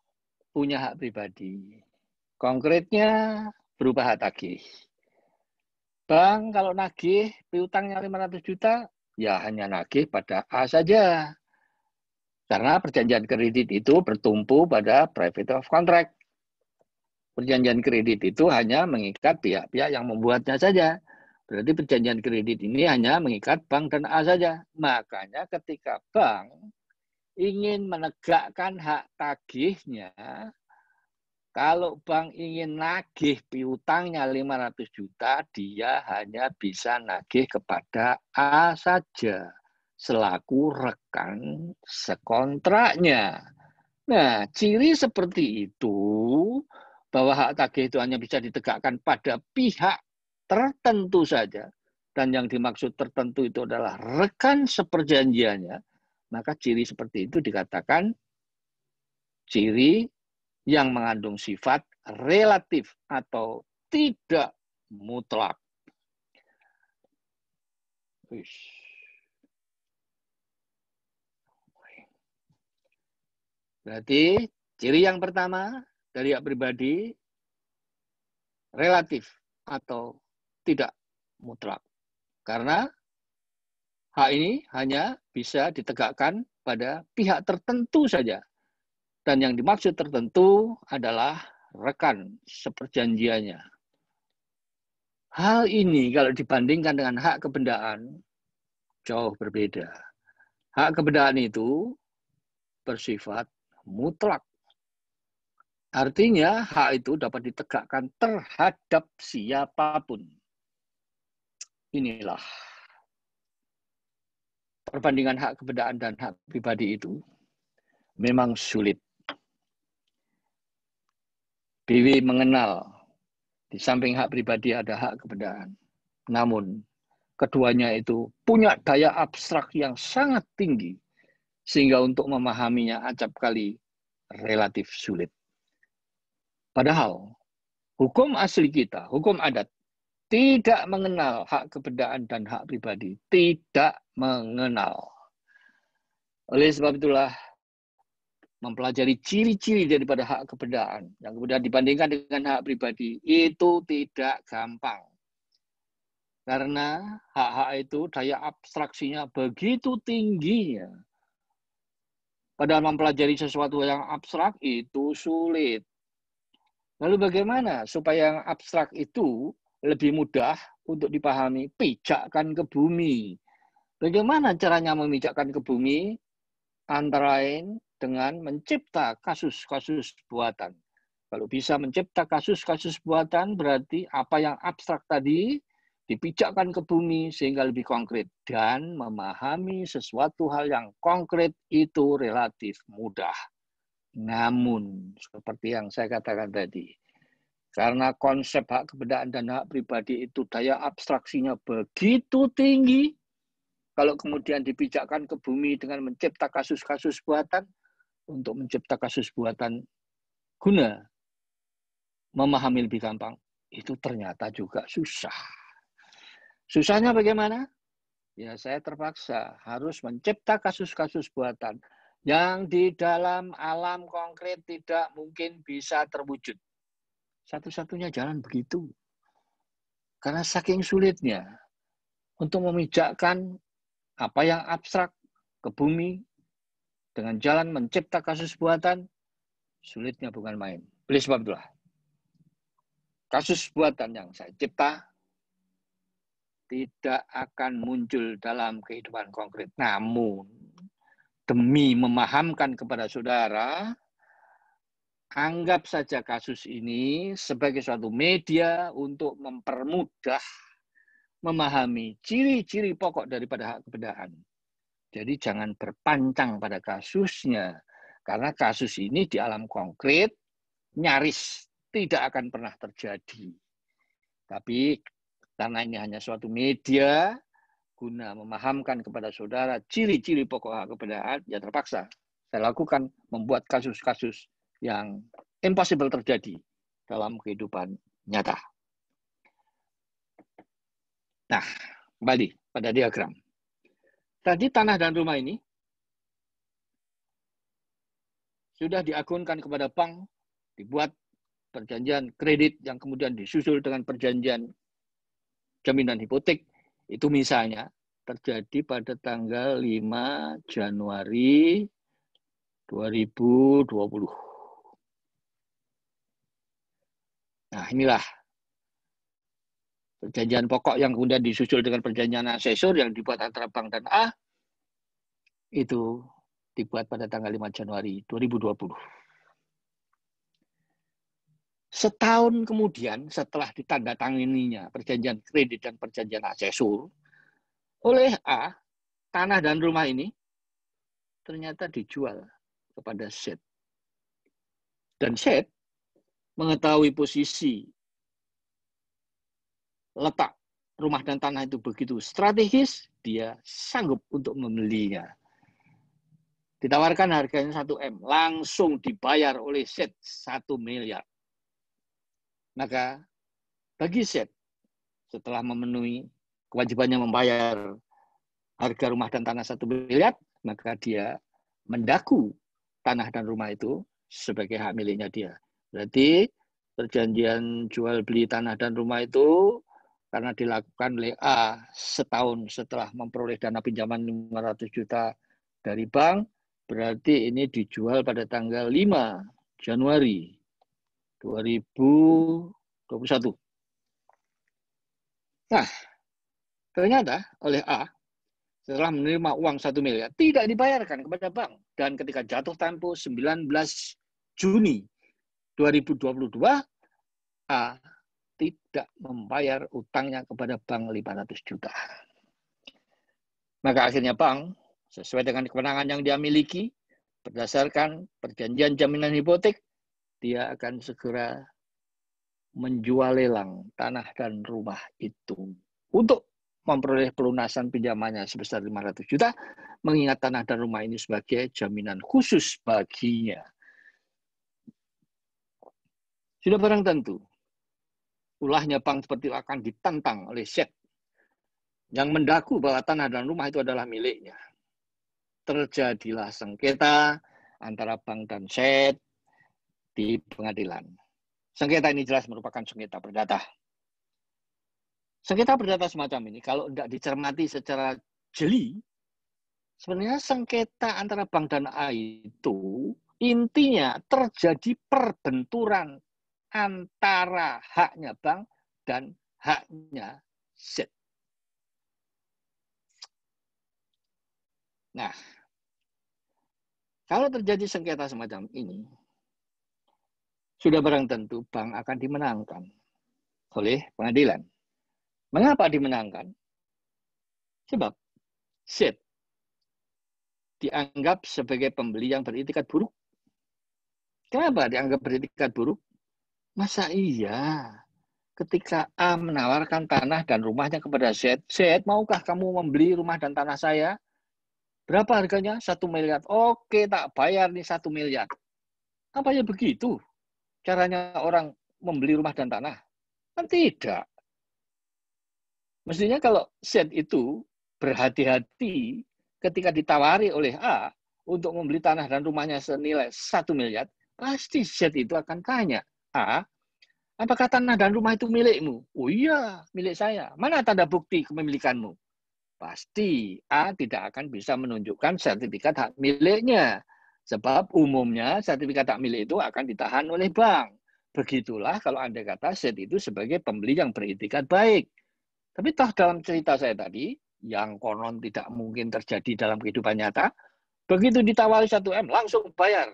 punya hak pribadi. Konkretnya berupa hak tagih. Bank kalau nagih piutangnya 500 juta, ya hanya nagih pada A saja. Karena perjanjian kredit itu bertumpu pada private of contract. Perjanjian kredit itu hanya mengikat pihak-pihak yang membuatnya saja Berarti perjanjian kredit ini hanya mengikat bank dan A saja. Makanya ketika bank ingin menegakkan hak tagihnya, kalau bank ingin nagih piutangnya 500 juta, dia hanya bisa nagih kepada A saja selaku rekan sekontraknya. Nah, ciri seperti itu bahwa hak tagih itu hanya bisa ditegakkan pada pihak tertentu saja, dan yang dimaksud tertentu itu adalah rekan seperjanjiannya, maka ciri seperti itu dikatakan ciri yang mengandung sifat relatif atau tidak mutlak. Berarti ciri yang pertama dari pribadi relatif atau tidak mutlak. Karena hak ini hanya bisa ditegakkan pada pihak tertentu saja. Dan yang dimaksud tertentu adalah rekan seperjanjiannya. Hal ini kalau dibandingkan dengan hak kebendaan, jauh berbeda. Hak kebendaan itu bersifat mutlak. Artinya hak itu dapat ditegakkan terhadap siapapun inilah perbandingan hak kebendaan dan hak pribadi itu memang sulit. BW mengenal di samping hak pribadi ada hak kebendaan. Namun keduanya itu punya daya abstrak yang sangat tinggi sehingga untuk memahaminya acap kali relatif sulit. Padahal hukum asli kita, hukum adat tidak mengenal hak kebendaan dan hak pribadi. Tidak mengenal. Oleh sebab itulah, mempelajari ciri-ciri daripada hak kebendaan yang kemudian dibandingkan dengan hak pribadi itu tidak gampang. Karena hak-hak itu daya abstraksinya begitu tingginya. Padahal mempelajari sesuatu yang abstrak itu sulit. Lalu bagaimana supaya yang abstrak itu lebih mudah untuk dipahami, pijakkan ke bumi. Bagaimana caranya memijakkan ke bumi? Antara lain dengan mencipta kasus-kasus buatan. Kalau bisa mencipta kasus-kasus buatan, berarti apa yang abstrak tadi dipijakkan ke bumi sehingga lebih konkret. Dan memahami sesuatu hal yang konkret itu relatif mudah. Namun, seperti yang saya katakan tadi, karena konsep hak kebendaan dan hak pribadi itu daya abstraksinya begitu tinggi. Kalau kemudian dipijakkan ke bumi dengan mencipta kasus-kasus buatan, untuk mencipta kasus buatan guna memahami lebih gampang, itu ternyata juga susah. Susahnya bagaimana? Ya saya terpaksa harus mencipta kasus-kasus buatan yang di dalam alam konkret tidak mungkin bisa terwujud. Satu-satunya jalan begitu. Karena saking sulitnya untuk memijakkan apa yang abstrak ke bumi dengan jalan mencipta kasus buatan, sulitnya bukan main. Beli sebab itulah, kasus buatan yang saya cipta tidak akan muncul dalam kehidupan konkret. Namun, demi memahamkan kepada saudara anggap saja kasus ini sebagai suatu media untuk mempermudah memahami ciri-ciri pokok daripada hak kebendaan. Jadi jangan berpancang pada kasusnya, karena kasus ini di alam konkret nyaris tidak akan pernah terjadi. Tapi karena ini hanya suatu media, guna memahamkan kepada saudara ciri-ciri pokok hak kebendaan, ya terpaksa saya lakukan membuat kasus-kasus yang impossible terjadi dalam kehidupan nyata. Nah, kembali pada diagram. Tadi tanah dan rumah ini sudah diakunkan kepada bank, dibuat perjanjian kredit yang kemudian disusul dengan perjanjian jaminan hipotek. Itu misalnya terjadi pada tanggal 5 Januari 2020. Nah inilah perjanjian pokok yang kemudian disusul dengan perjanjian asesor yang dibuat antara bank dan A itu dibuat pada tanggal 5 Januari 2020. Setahun kemudian setelah ditandatanganinya perjanjian kredit dan perjanjian asesor oleh A, tanah dan rumah ini ternyata dijual kepada Z. Dan Z mengetahui posisi letak rumah dan tanah itu begitu strategis, dia sanggup untuk membelinya. Ditawarkan harganya 1 M, langsung dibayar oleh Set 1 miliar. Maka bagi Set, setelah memenuhi kewajibannya membayar harga rumah dan tanah 1 miliar, maka dia mendaku tanah dan rumah itu sebagai hak miliknya dia. Berarti perjanjian jual beli tanah dan rumah itu karena dilakukan oleh A setahun setelah memperoleh dana pinjaman 500 juta dari bank, berarti ini dijual pada tanggal 5 Januari 2021. Nah, ternyata oleh A, setelah menerima uang 1 miliar, tidak dibayarkan kepada bank. Dan ketika jatuh tempo 19 Juni 2022 A tidak membayar utangnya kepada bank 500 juta. Maka akhirnya bank sesuai dengan kewenangan yang dia miliki berdasarkan perjanjian jaminan hipotek dia akan segera menjual lelang tanah dan rumah itu untuk memperoleh pelunasan pinjamannya sebesar 500 juta mengingat tanah dan rumah ini sebagai jaminan khusus baginya. Sudah barang tentu, ulahnya Pang seperti akan ditantang oleh Syekh yang mendaku bahwa tanah dan rumah itu adalah miliknya. Terjadilah sengketa antara Pang dan Syekh di pengadilan. Sengketa ini jelas merupakan sengketa perdata. Sengketa perdata semacam ini, kalau tidak dicermati secara jeli, sebenarnya sengketa antara bank dan A itu intinya terjadi perbenturan antara haknya bank dan haknya Z. Nah, kalau terjadi sengketa semacam ini, sudah barang tentu bank akan dimenangkan oleh pengadilan. Mengapa dimenangkan? Sebab Z dianggap sebagai pembeli yang beritikat buruk. Kenapa dianggap beritikat buruk? Masa iya? Ketika A menawarkan tanah dan rumahnya kepada Z, Z, maukah kamu membeli rumah dan tanah saya? Berapa harganya? Satu miliar. Oke, tak bayar nih satu miliar. Apa ya begitu? Caranya orang membeli rumah dan tanah? Kan tidak. Mestinya kalau Z itu berhati-hati ketika ditawari oleh A untuk membeli tanah dan rumahnya senilai satu miliar, pasti Z itu akan tanya, A, apakah tanah dan rumah itu milikmu? Oh iya, milik saya. Mana tanda bukti kepemilikanmu? Pasti A tidak akan bisa menunjukkan sertifikat hak miliknya. Sebab umumnya sertifikat hak milik itu akan ditahan oleh bank. Begitulah kalau Anda kata set itu sebagai pembeli yang beritikat baik. Tapi toh dalam cerita saya tadi, yang konon tidak mungkin terjadi dalam kehidupan nyata, begitu ditawari 1M langsung bayar.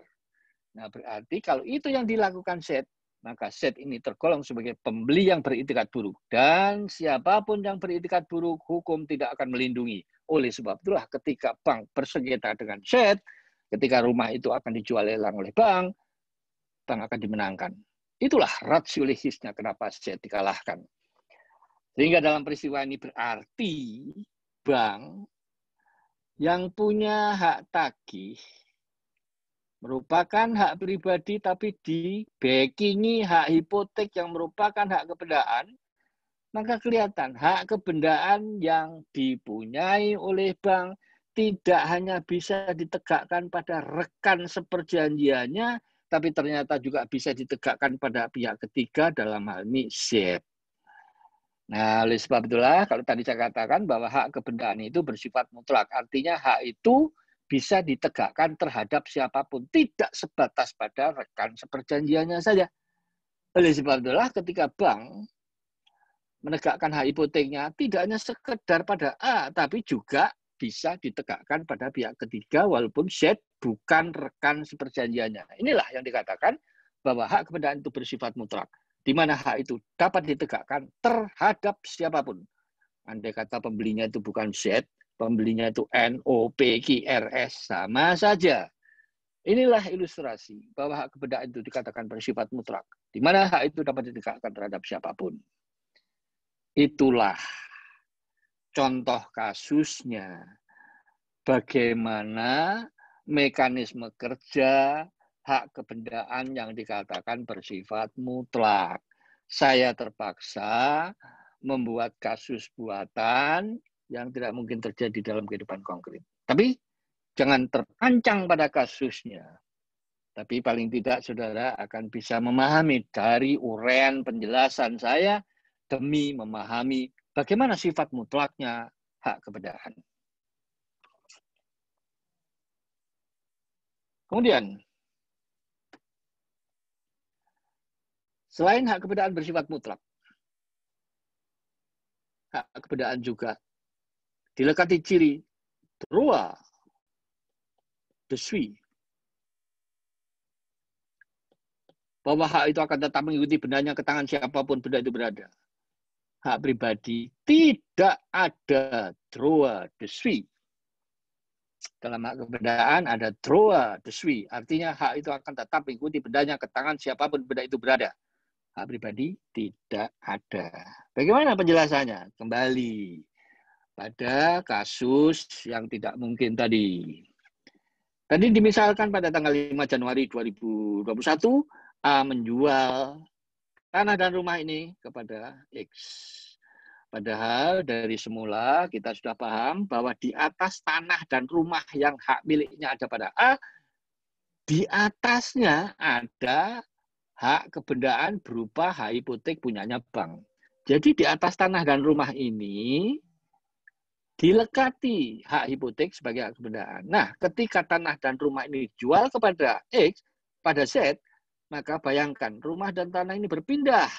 Nah berarti kalau itu yang dilakukan set maka set ini tergolong sebagai pembeli yang beritikat buruk. Dan siapapun yang beritikat buruk, hukum tidak akan melindungi. Oleh sebab itulah ketika bank bersengketa dengan set ketika rumah itu akan dijual lelang oleh bank, bank akan dimenangkan. Itulah rasio kenapa set dikalahkan. Sehingga dalam peristiwa ini berarti bank yang punya hak tagih merupakan hak pribadi tapi dibackingi hak hipotek yang merupakan hak kebendaan, maka kelihatan hak kebendaan yang dipunyai oleh bank tidak hanya bisa ditegakkan pada rekan seperjanjiannya, tapi ternyata juga bisa ditegakkan pada pihak ketiga dalam hal ini SIP. Nah, oleh sebab itulah kalau tadi saya katakan bahwa hak kebendaan itu bersifat mutlak, artinya hak itu bisa ditegakkan terhadap siapapun, tidak sebatas pada rekan seperjanjiannya saja. Oleh sebab itulah ketika bank menegakkan hak hipoteknya, tidak hanya sekedar pada A, tapi juga bisa ditegakkan pada pihak ketiga walaupun Z bukan rekan seperjanjiannya. Inilah yang dikatakan bahwa hak kebendaan itu bersifat mutlak, di mana hak itu dapat ditegakkan terhadap siapapun. Andai kata pembelinya itu bukan Z, pembelinya itu NOPQRS sama saja. Inilah ilustrasi bahwa hak kebendaan itu dikatakan bersifat mutlak, di mana hak itu dapat ditegakkan terhadap siapapun. Itulah contoh kasusnya bagaimana mekanisme kerja hak kebendaan yang dikatakan bersifat mutlak. Saya terpaksa membuat kasus buatan yang tidak mungkin terjadi dalam kehidupan konkret. Tapi jangan terpancang pada kasusnya. Tapi paling tidak saudara akan bisa memahami dari uraian penjelasan saya demi memahami bagaimana sifat mutlaknya hak kebenaran. Kemudian, selain hak kebedaan bersifat mutlak, hak kebedaan juga Dilekati ciri trua desui Bahwa hak itu akan tetap mengikuti bendanya ke tangan siapapun benda itu berada. Hak pribadi tidak ada trua desui. Dalam hak kebendaan ada trua desui. Artinya hak itu akan tetap mengikuti bendanya ke tangan siapapun benda itu berada. Hak pribadi tidak ada. Bagaimana penjelasannya? Kembali pada kasus yang tidak mungkin tadi. Tadi dimisalkan pada tanggal 5 Januari 2021, A menjual tanah dan rumah ini kepada X. Padahal dari semula kita sudah paham bahwa di atas tanah dan rumah yang hak miliknya ada pada A, di atasnya ada hak kebendaan berupa hak hipotek punyanya bank. Jadi di atas tanah dan rumah ini dilekati hak hipotek sebagai hak kebendaan. Nah, ketika tanah dan rumah ini dijual kepada X, pada Z, maka bayangkan rumah dan tanah ini berpindah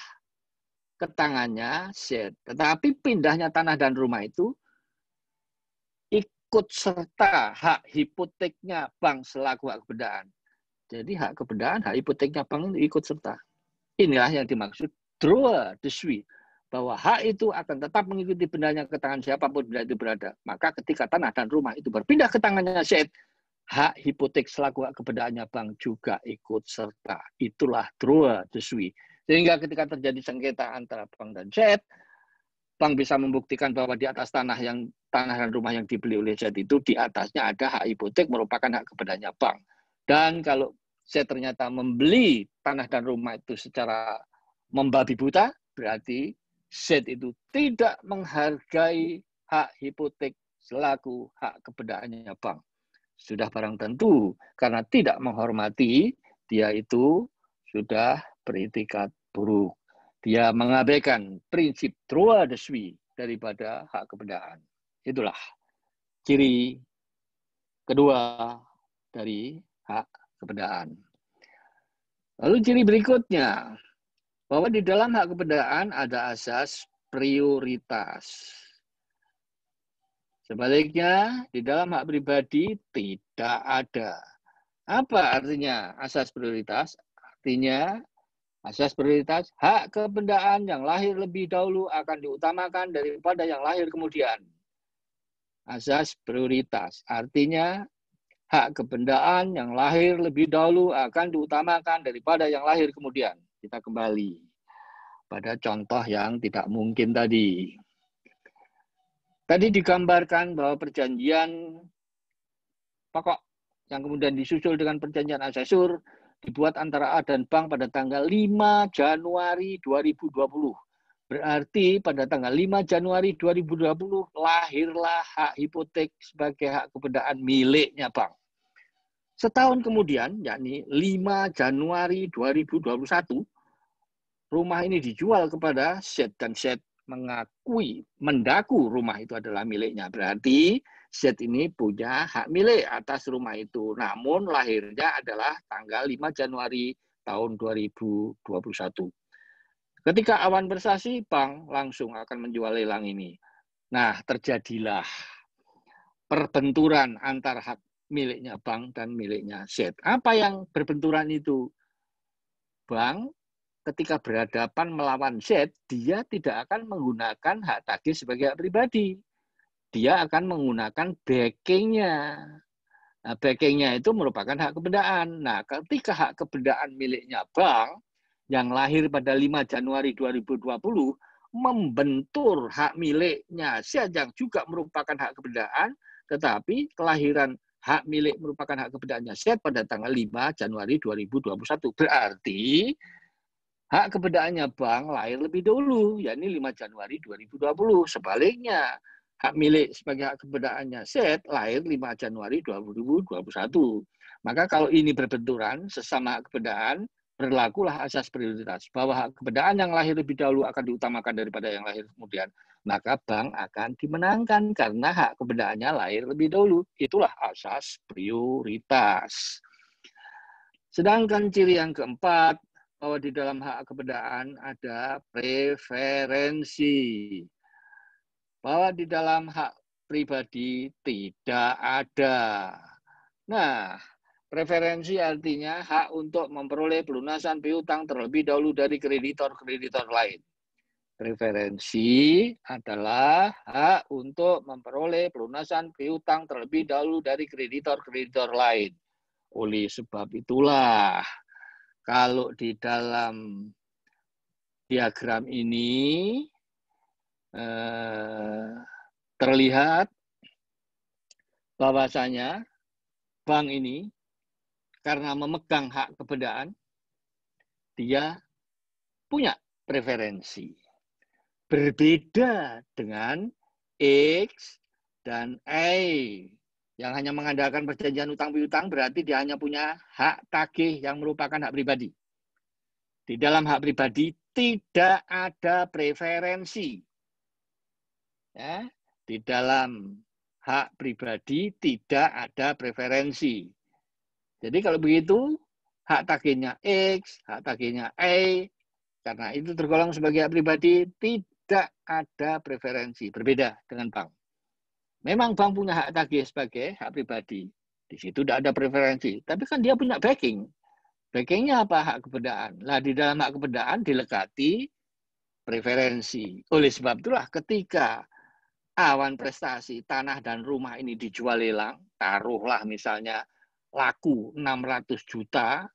ke tangannya Z. Tetapi pindahnya tanah dan rumah itu ikut serta hak hipoteknya bank selaku hak kebendaan. Jadi hak kebendaan, hak hipoteknya bank ikut serta. Inilah yang dimaksud draw the suite bahwa hak itu akan tetap mengikuti bendanya ke tangan siapapun benda itu berada. Maka ketika tanah dan rumah itu berpindah ke tangannya Syed, hak hipotek selaku hak kebendaannya bank juga ikut serta. Itulah true de Sehingga ketika terjadi sengketa antara bank dan Syed, bank bisa membuktikan bahwa di atas tanah yang tanah dan rumah yang dibeli oleh Syed itu di atasnya ada hak hipotek merupakan hak kebendaannya bank. Dan kalau saya ternyata membeli tanah dan rumah itu secara membabi buta, berarti Z itu tidak menghargai hak hipotek selaku hak kebendaannya bank. Sudah barang tentu karena tidak menghormati dia itu sudah beritikat buruk. Dia mengabaikan prinsip droit de sui daripada hak kebendaan. Itulah ciri kedua dari hak kebendaan. Lalu ciri berikutnya, bahwa di dalam hak kebendaan ada asas prioritas. Sebaliknya, di dalam hak pribadi tidak ada. Apa artinya asas prioritas? Artinya, asas prioritas hak kebendaan yang lahir lebih dahulu akan diutamakan daripada yang lahir kemudian. Asas prioritas artinya hak kebendaan yang lahir lebih dahulu akan diutamakan daripada yang lahir kemudian. Kita kembali pada contoh yang tidak mungkin tadi. Tadi digambarkan bahwa perjanjian pokok yang kemudian disusul dengan perjanjian asesor dibuat antara A dan bank pada tanggal 5 Januari 2020. Berarti pada tanggal 5 Januari 2020 lahirlah hak hipotek sebagai hak kebendaan miliknya bank. Setahun kemudian, yakni 5 Januari 2021, rumah ini dijual kepada Syed dan Syed mengakui, mendaku rumah itu adalah miliknya. Berarti Syed ini punya hak milik atas rumah itu. Namun lahirnya adalah tanggal 5 Januari tahun 2021. Ketika awan bersasi, bank langsung akan menjual lelang ini. Nah, terjadilah perbenturan antar hak miliknya bank dan miliknya set. Apa yang berbenturan itu? Bank ketika berhadapan melawan Z, dia tidak akan menggunakan hak tagih sebagai hak pribadi. Dia akan menggunakan backing-nya. Nah, backing-nya itu merupakan hak kebendaan. Nah, ketika hak kebendaan miliknya bank yang lahir pada 5 Januari 2020 membentur hak miliknya Z yang juga merupakan hak kebendaan, tetapi kelahiran hak milik merupakan hak kebendaannya Z pada tanggal 5 Januari 2021. Berarti Hak keberdaannya bank lahir lebih dulu, yakni 5 Januari 2020. Sebaliknya, hak milik sebagai hak keberdaannya set lahir 5 Januari 2021. Maka kalau ini berbenturan, sesama hak keberdaan, berlakulah asas prioritas bahwa hak keberdaan yang lahir lebih dahulu akan diutamakan daripada yang lahir kemudian. Maka bank akan dimenangkan karena hak keberdaannya lahir lebih dahulu. Itulah asas prioritas. Sedangkan ciri yang keempat, bahwa di dalam hak kebendaan ada preferensi. Bahwa di dalam hak pribadi tidak ada. Nah, preferensi artinya hak untuk memperoleh pelunasan piutang terlebih dahulu dari kreditor-kreditor lain. Preferensi adalah hak untuk memperoleh pelunasan piutang terlebih dahulu dari kreditor-kreditor lain. Oleh sebab itulah, kalau di dalam diagram ini eh, terlihat bahwasanya bank ini karena memegang hak kebendaan dia punya preferensi berbeda dengan X dan Y yang hanya mengandalkan perjanjian utang piutang berarti dia hanya punya hak tagih yang merupakan hak pribadi. Di dalam hak pribadi tidak ada preferensi. Ya, di dalam hak pribadi tidak ada preferensi. Jadi kalau begitu hak tagihnya X, hak tagihnya E, karena itu tergolong sebagai hak pribadi, tidak ada preferensi. Berbeda dengan bank. Memang bank punya hak tagih sebagai hak pribadi. Di situ tidak ada preferensi. Tapi kan dia punya backing. Backingnya apa? Hak kebendaan. Lah di dalam hak kebendaan dilekati preferensi. Oleh sebab itulah ketika awan prestasi, tanah dan rumah ini dijual lelang, taruhlah misalnya laku 600 juta,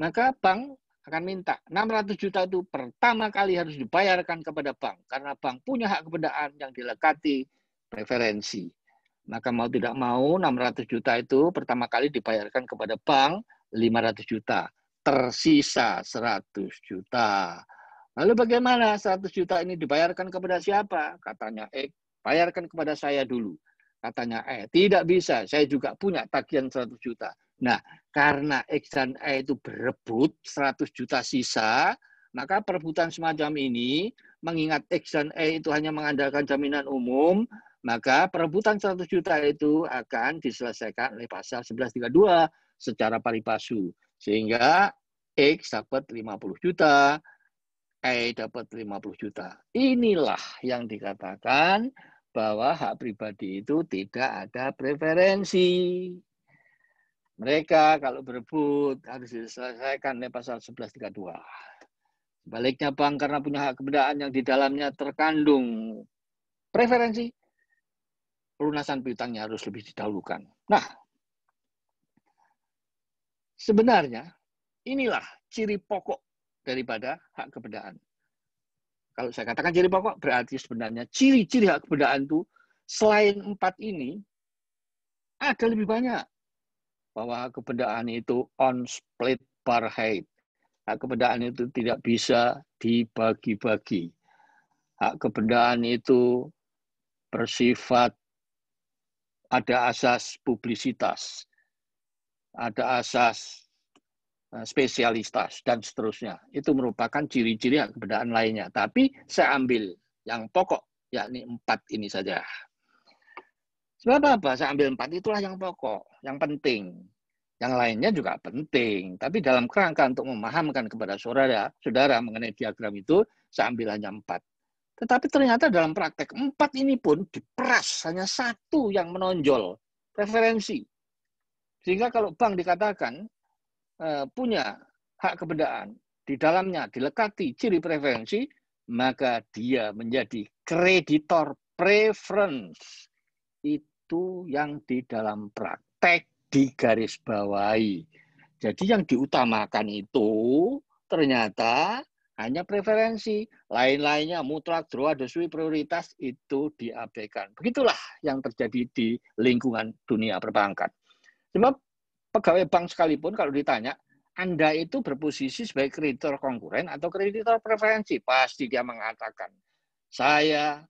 maka bank akan minta 600 juta itu pertama kali harus dibayarkan kepada bank karena bank punya hak kebendaan yang dilekati preferensi. Maka mau tidak mau 600 juta itu pertama kali dibayarkan kepada bank 500 juta. Tersisa 100 juta. Lalu bagaimana 100 juta ini dibayarkan kepada siapa? Katanya E, eh, bayarkan kepada saya dulu. Katanya E, eh, tidak bisa, saya juga punya tagihan 100 juta. Nah, karena X dan e itu berebut 100 juta sisa, maka perebutan semacam ini, mengingat X dan e itu hanya mengandalkan jaminan umum, maka perebutan 100 juta itu akan diselesaikan oleh pasal 1132 secara paripasu Sehingga X dapat 50 juta, e dapat 50 juta. Inilah yang dikatakan bahwa hak pribadi itu tidak ada preferensi. Mereka kalau berebut harus diselesaikan oleh pasal 1132. Baliknya bank karena punya hak kebedaan yang di dalamnya terkandung preferensi, pelunasan piutangnya harus lebih didahulukan. Nah, sebenarnya inilah ciri pokok daripada hak kebedaan. Kalau saya katakan ciri pokok, berarti sebenarnya ciri-ciri hak kebedaan itu selain empat ini, ada lebih banyak bahwa kebendaan itu on split par Hak kebendaan itu tidak bisa dibagi-bagi. Hak kebendaan itu bersifat ada asas publisitas, ada asas eh, spesialitas, dan seterusnya. Itu merupakan ciri-ciri hak kebendaan lainnya. Tapi saya ambil yang pokok, yakni empat ini saja. Sebab apa? Saya ambil empat itulah yang pokok, yang penting. Yang lainnya juga penting. Tapi dalam kerangka untuk memahamkan kepada saudara, saudara mengenai diagram itu, saya ambil hanya empat. Tetapi ternyata dalam praktek empat ini pun diperas hanya satu yang menonjol, preferensi. Sehingga kalau bank dikatakan eh, punya hak kebendaan, di dalamnya dilekati ciri preferensi, maka dia menjadi kreditor preference. Itu itu yang di dalam praktek bawahi. Jadi yang diutamakan itu ternyata hanya preferensi. Lain-lainnya mutlak droa dosui prioritas itu diabaikan. Begitulah yang terjadi di lingkungan dunia perbankan. Cuma pegawai bank sekalipun kalau ditanya, Anda itu berposisi sebagai kreditor konkuren atau kreditor preferensi? Pasti dia mengatakan, saya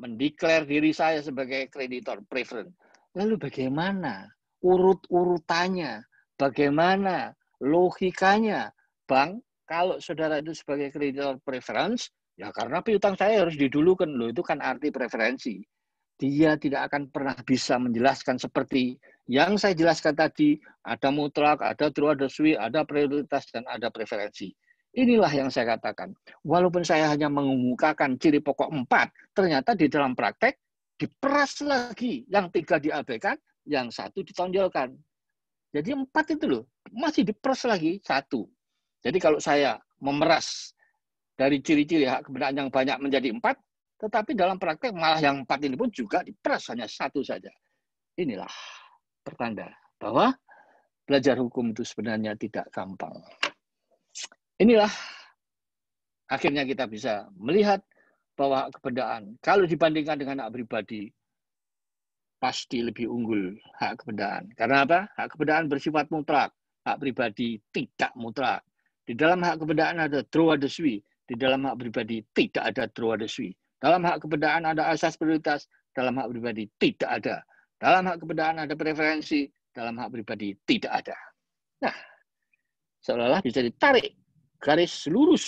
mendeklar diri saya sebagai kreditor preferen Lalu bagaimana urut-urutannya? Bagaimana logikanya? bang kalau saudara itu sebagai kreditor preference, ya karena piutang saya harus didulukan. Loh, itu kan arti preferensi. Dia tidak akan pernah bisa menjelaskan seperti yang saya jelaskan tadi, ada mutlak, ada true, ada sui, ada prioritas, dan ada preferensi Inilah yang saya katakan. Walaupun saya hanya mengemukakan ciri pokok empat, ternyata di dalam praktek diperas lagi. Yang tiga diabaikan, yang satu ditonjolkan. Jadi empat itu loh, masih diperas lagi satu. Jadi kalau saya memeras dari ciri-ciri hak kebenaran yang banyak menjadi empat, tetapi dalam praktek malah yang empat ini pun juga diperas hanya satu saja. Inilah pertanda bahwa belajar hukum itu sebenarnya tidak gampang. Inilah akhirnya kita bisa melihat bahwa kebendaan kalau dibandingkan dengan hak pribadi pasti lebih unggul hak kebendaan. Karena apa? Hak kebendaan bersifat mutlak, hak pribadi tidak mutlak. Di dalam hak kebendaan ada droa deswi, di dalam hak pribadi tidak ada droa deswi. Dalam hak kebendaan ada asas prioritas, dalam hak pribadi tidak ada. Dalam hak kebendaan ada preferensi, dalam hak pribadi tidak ada. Nah, seolah-olah bisa ditarik garis lurus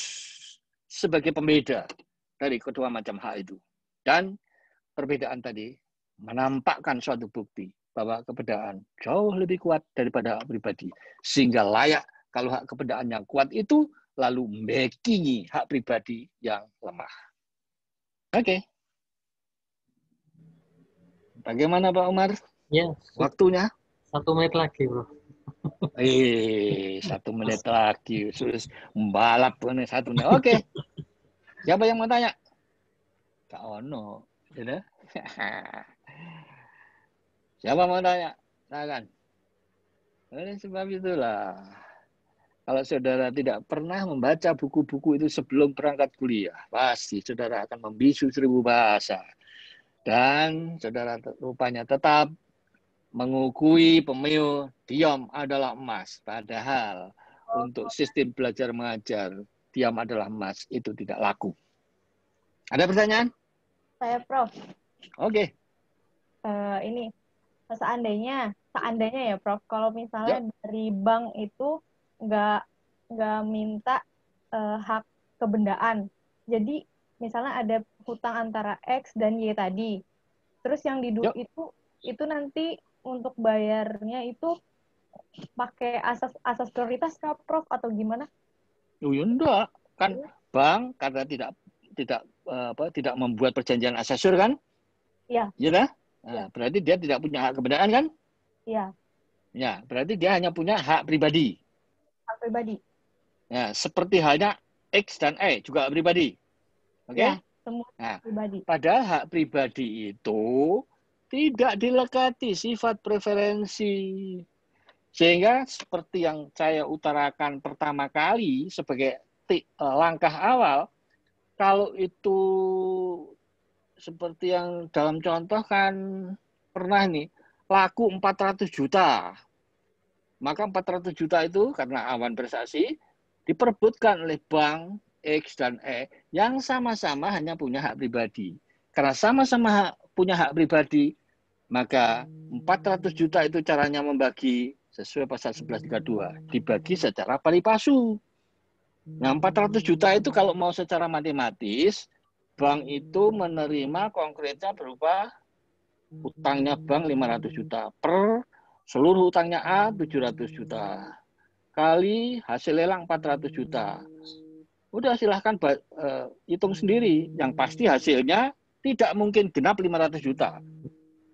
sebagai pembeda dari kedua macam hak itu. Dan perbedaan tadi menampakkan suatu bukti bahwa kebedaan jauh lebih kuat daripada hak pribadi. Sehingga layak kalau hak kebedaan yang kuat itu lalu mekingi hak pribadi yang lemah. Oke. Okay. Bagaimana Pak Umar? Ya. Waktunya? Satu menit lagi, Bro. Eh, satu menit lagi. sus balap pun satu menit. Oke. Siapa yang mau tanya? Kak Ono. Ya, Siapa mau tanya? Silakan. Oleh sebab itulah, kalau saudara tidak pernah membaca buku-buku itu sebelum perangkat kuliah, pasti saudara akan membisu seribu bahasa. Dan saudara rupanya tetap mengukui pemilu diam adalah emas. Padahal untuk sistem belajar mengajar diam adalah emas itu tidak laku. Ada pertanyaan? Saya Prof. Oke. Okay. Uh, eh, ini seandainya seandainya ya Prof kalau misalnya yep. Ya. dari bank itu nggak nggak minta uh, hak kebendaan. Jadi misalnya ada hutang antara X dan Y tadi. Terus yang di ya. itu itu nanti untuk bayarnya itu pakai asas asas prioritas kah Prof atau gimana? Oh, ya enggak, kan ya. bank karena tidak tidak eh, apa tidak membuat perjanjian asesor kan? Iya. Iya nah, iya. berarti dia tidak punya hak kebenaran kan? Iya. Ya, berarti dia hanya punya hak pribadi. Hak pribadi. Ya, seperti halnya X dan E juga pribadi. Oke? Okay? Ya, semua nah, pribadi. Padahal hak pribadi itu tidak dilekati sifat preferensi. Sehingga seperti yang saya utarakan pertama kali sebagai eh, langkah awal, kalau itu seperti yang dalam contoh kan pernah nih, laku 400 juta. Maka 400 juta itu karena awan prestasi diperbutkan oleh bank X dan E yang sama-sama hanya punya hak pribadi. Karena sama-sama punya hak pribadi, maka 400 juta itu caranya membagi sesuai pasal 1132 dibagi secara pari pasu. Nah, 400 juta itu kalau mau secara matematis, bank itu menerima konkretnya berupa utangnya bank 500 juta per seluruh utangnya A 700 juta kali hasil lelang 400 juta. Udah silahkan uh, hitung sendiri. Yang pasti hasilnya tidak mungkin genap 500 juta.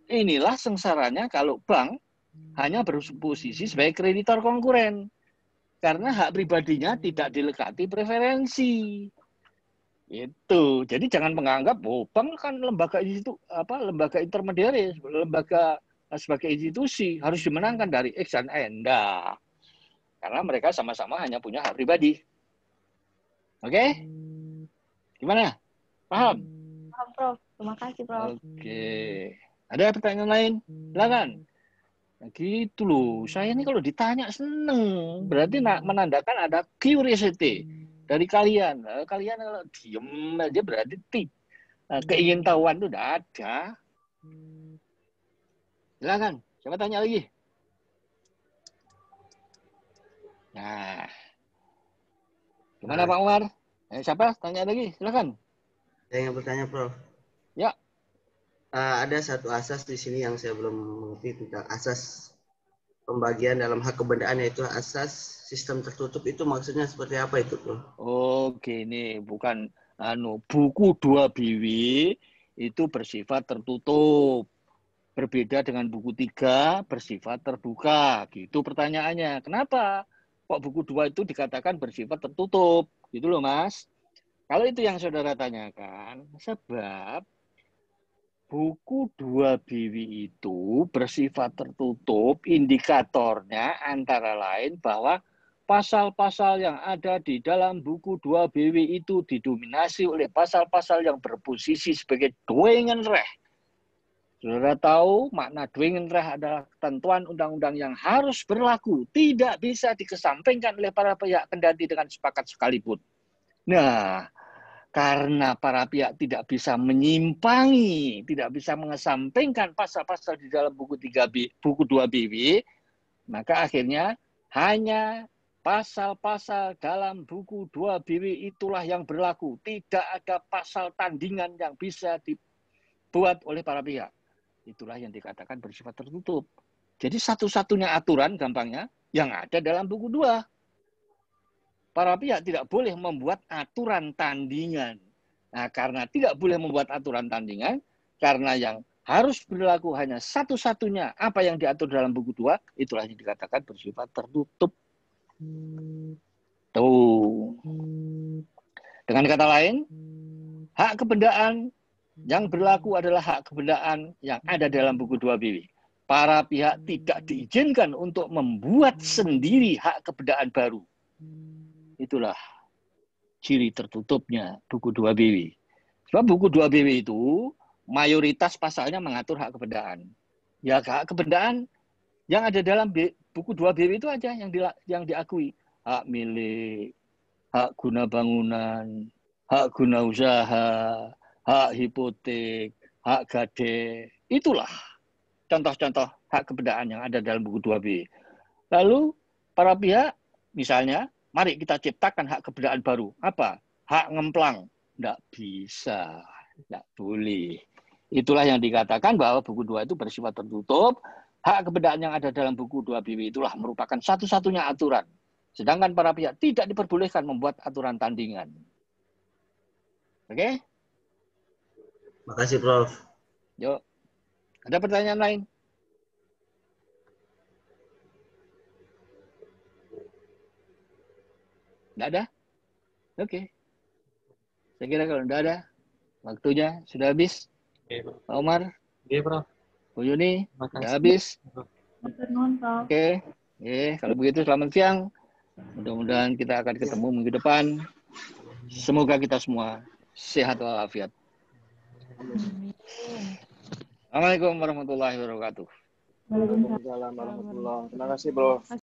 Inilah sengsaranya kalau bank hanya berposisi sebagai kreditor konkuren. Karena hak pribadinya tidak dilekati preferensi. Itu. Jadi jangan menganggap oh, bank kan lembaga itu apa lembaga intermediari lembaga eh, sebagai institusi harus dimenangkan dari X dan N. Nah, karena mereka sama-sama hanya punya hak pribadi. Oke? Okay? Gimana? Paham? Paham, Prof. Terima kasih, Prof. Oke. Okay. Ada pertanyaan lain? Hmm. Silakan. Nah, gitu loh. Saya ini kalau ditanya seneng, berarti hmm. menandakan ada curiosity hmm. dari kalian. Eh, kalian kalau diem aja berarti ti. keingin nah, keingintahuan itu udah ada. Silakan. Coba tanya lagi? Nah, gimana nah. Pak Umar? Eh, siapa? Tanya lagi, silakan. Saya ingin bertanya, Prof. Ya uh, ada satu asas di sini yang saya belum mengerti tentang asas pembagian dalam hak kebendaan yaitu asas sistem tertutup itu maksudnya seperti apa itu bro? Oke oh, gini bukan anu buku dua biwi itu bersifat tertutup berbeda dengan buku tiga bersifat terbuka gitu pertanyaannya kenapa kok buku dua itu dikatakan bersifat tertutup gitu loh mas kalau itu yang saudara tanyakan sebab Buku dua biwi itu bersifat tertutup, indikatornya antara lain bahwa pasal-pasal yang ada di dalam buku dua biwi itu didominasi oleh pasal-pasal yang berposisi sebagai duengen reh. Saudara tahu makna duengen reh adalah ketentuan undang-undang yang harus berlaku, tidak bisa dikesampingkan oleh para pihak kendati dengan sepakat sekalipun. Nah, karena para pihak tidak bisa menyimpangi, tidak bisa mengesampingkan pasal-pasal di dalam buku 3B, buku 2 BW, maka akhirnya hanya pasal-pasal dalam buku 2 BW itulah yang berlaku. Tidak ada pasal tandingan yang bisa dibuat oleh para pihak. Itulah yang dikatakan bersifat tertutup. Jadi satu-satunya aturan gampangnya yang ada dalam buku 2 para pihak tidak boleh membuat aturan tandingan. Nah, karena tidak boleh membuat aturan tandingan, karena yang harus berlaku hanya satu-satunya apa yang diatur dalam buku dua, itulah yang dikatakan bersifat tertutup. Tuh. Dengan kata lain, hak kebendaan yang berlaku adalah hak kebendaan yang ada dalam buku dua BW. Para pihak tidak diizinkan untuk membuat sendiri hak kebendaan baru. Itulah ciri tertutupnya buku 2 BW. Sebab buku 2 BW itu mayoritas pasalnya mengatur hak kebendaan. Ya hak kebendaan yang ada dalam buku 2 BW itu aja yang di, yang diakui. Hak milik, hak guna bangunan, hak guna usaha, hak hipotek, hak gade. Itulah contoh-contoh hak kebendaan yang ada dalam buku 2 bw. Lalu para pihak misalnya Mari kita ciptakan hak keberadaan baru. Apa? Hak ngemplang. Tidak bisa. Tidak boleh. Itulah yang dikatakan bahwa buku 2 itu bersifat tertutup. Hak kebendaan yang ada dalam buku 2 BW itulah merupakan satu-satunya aturan. Sedangkan para pihak tidak diperbolehkan membuat aturan tandingan. Oke? Okay? Makasih, Prof. Yuk. Ada pertanyaan lain? Tidak ada? Oke. Okay. Saya kira kalau tidak ada, waktunya sudah habis. Iya, Oke, Pak. Omar? Iya, Oke, Bu Yuni? Sudah habis? Oke. Okay. Yeah, kalau begitu selamat siang. Mudah-mudahan kita akan ketemu minggu depan. Semoga kita semua sehat walafiat. Assalamualaikum warahmatullahi wabarakatuh. Waalaikumsalam warahmatullahi wabarakatuh. Terima kasih, Bro.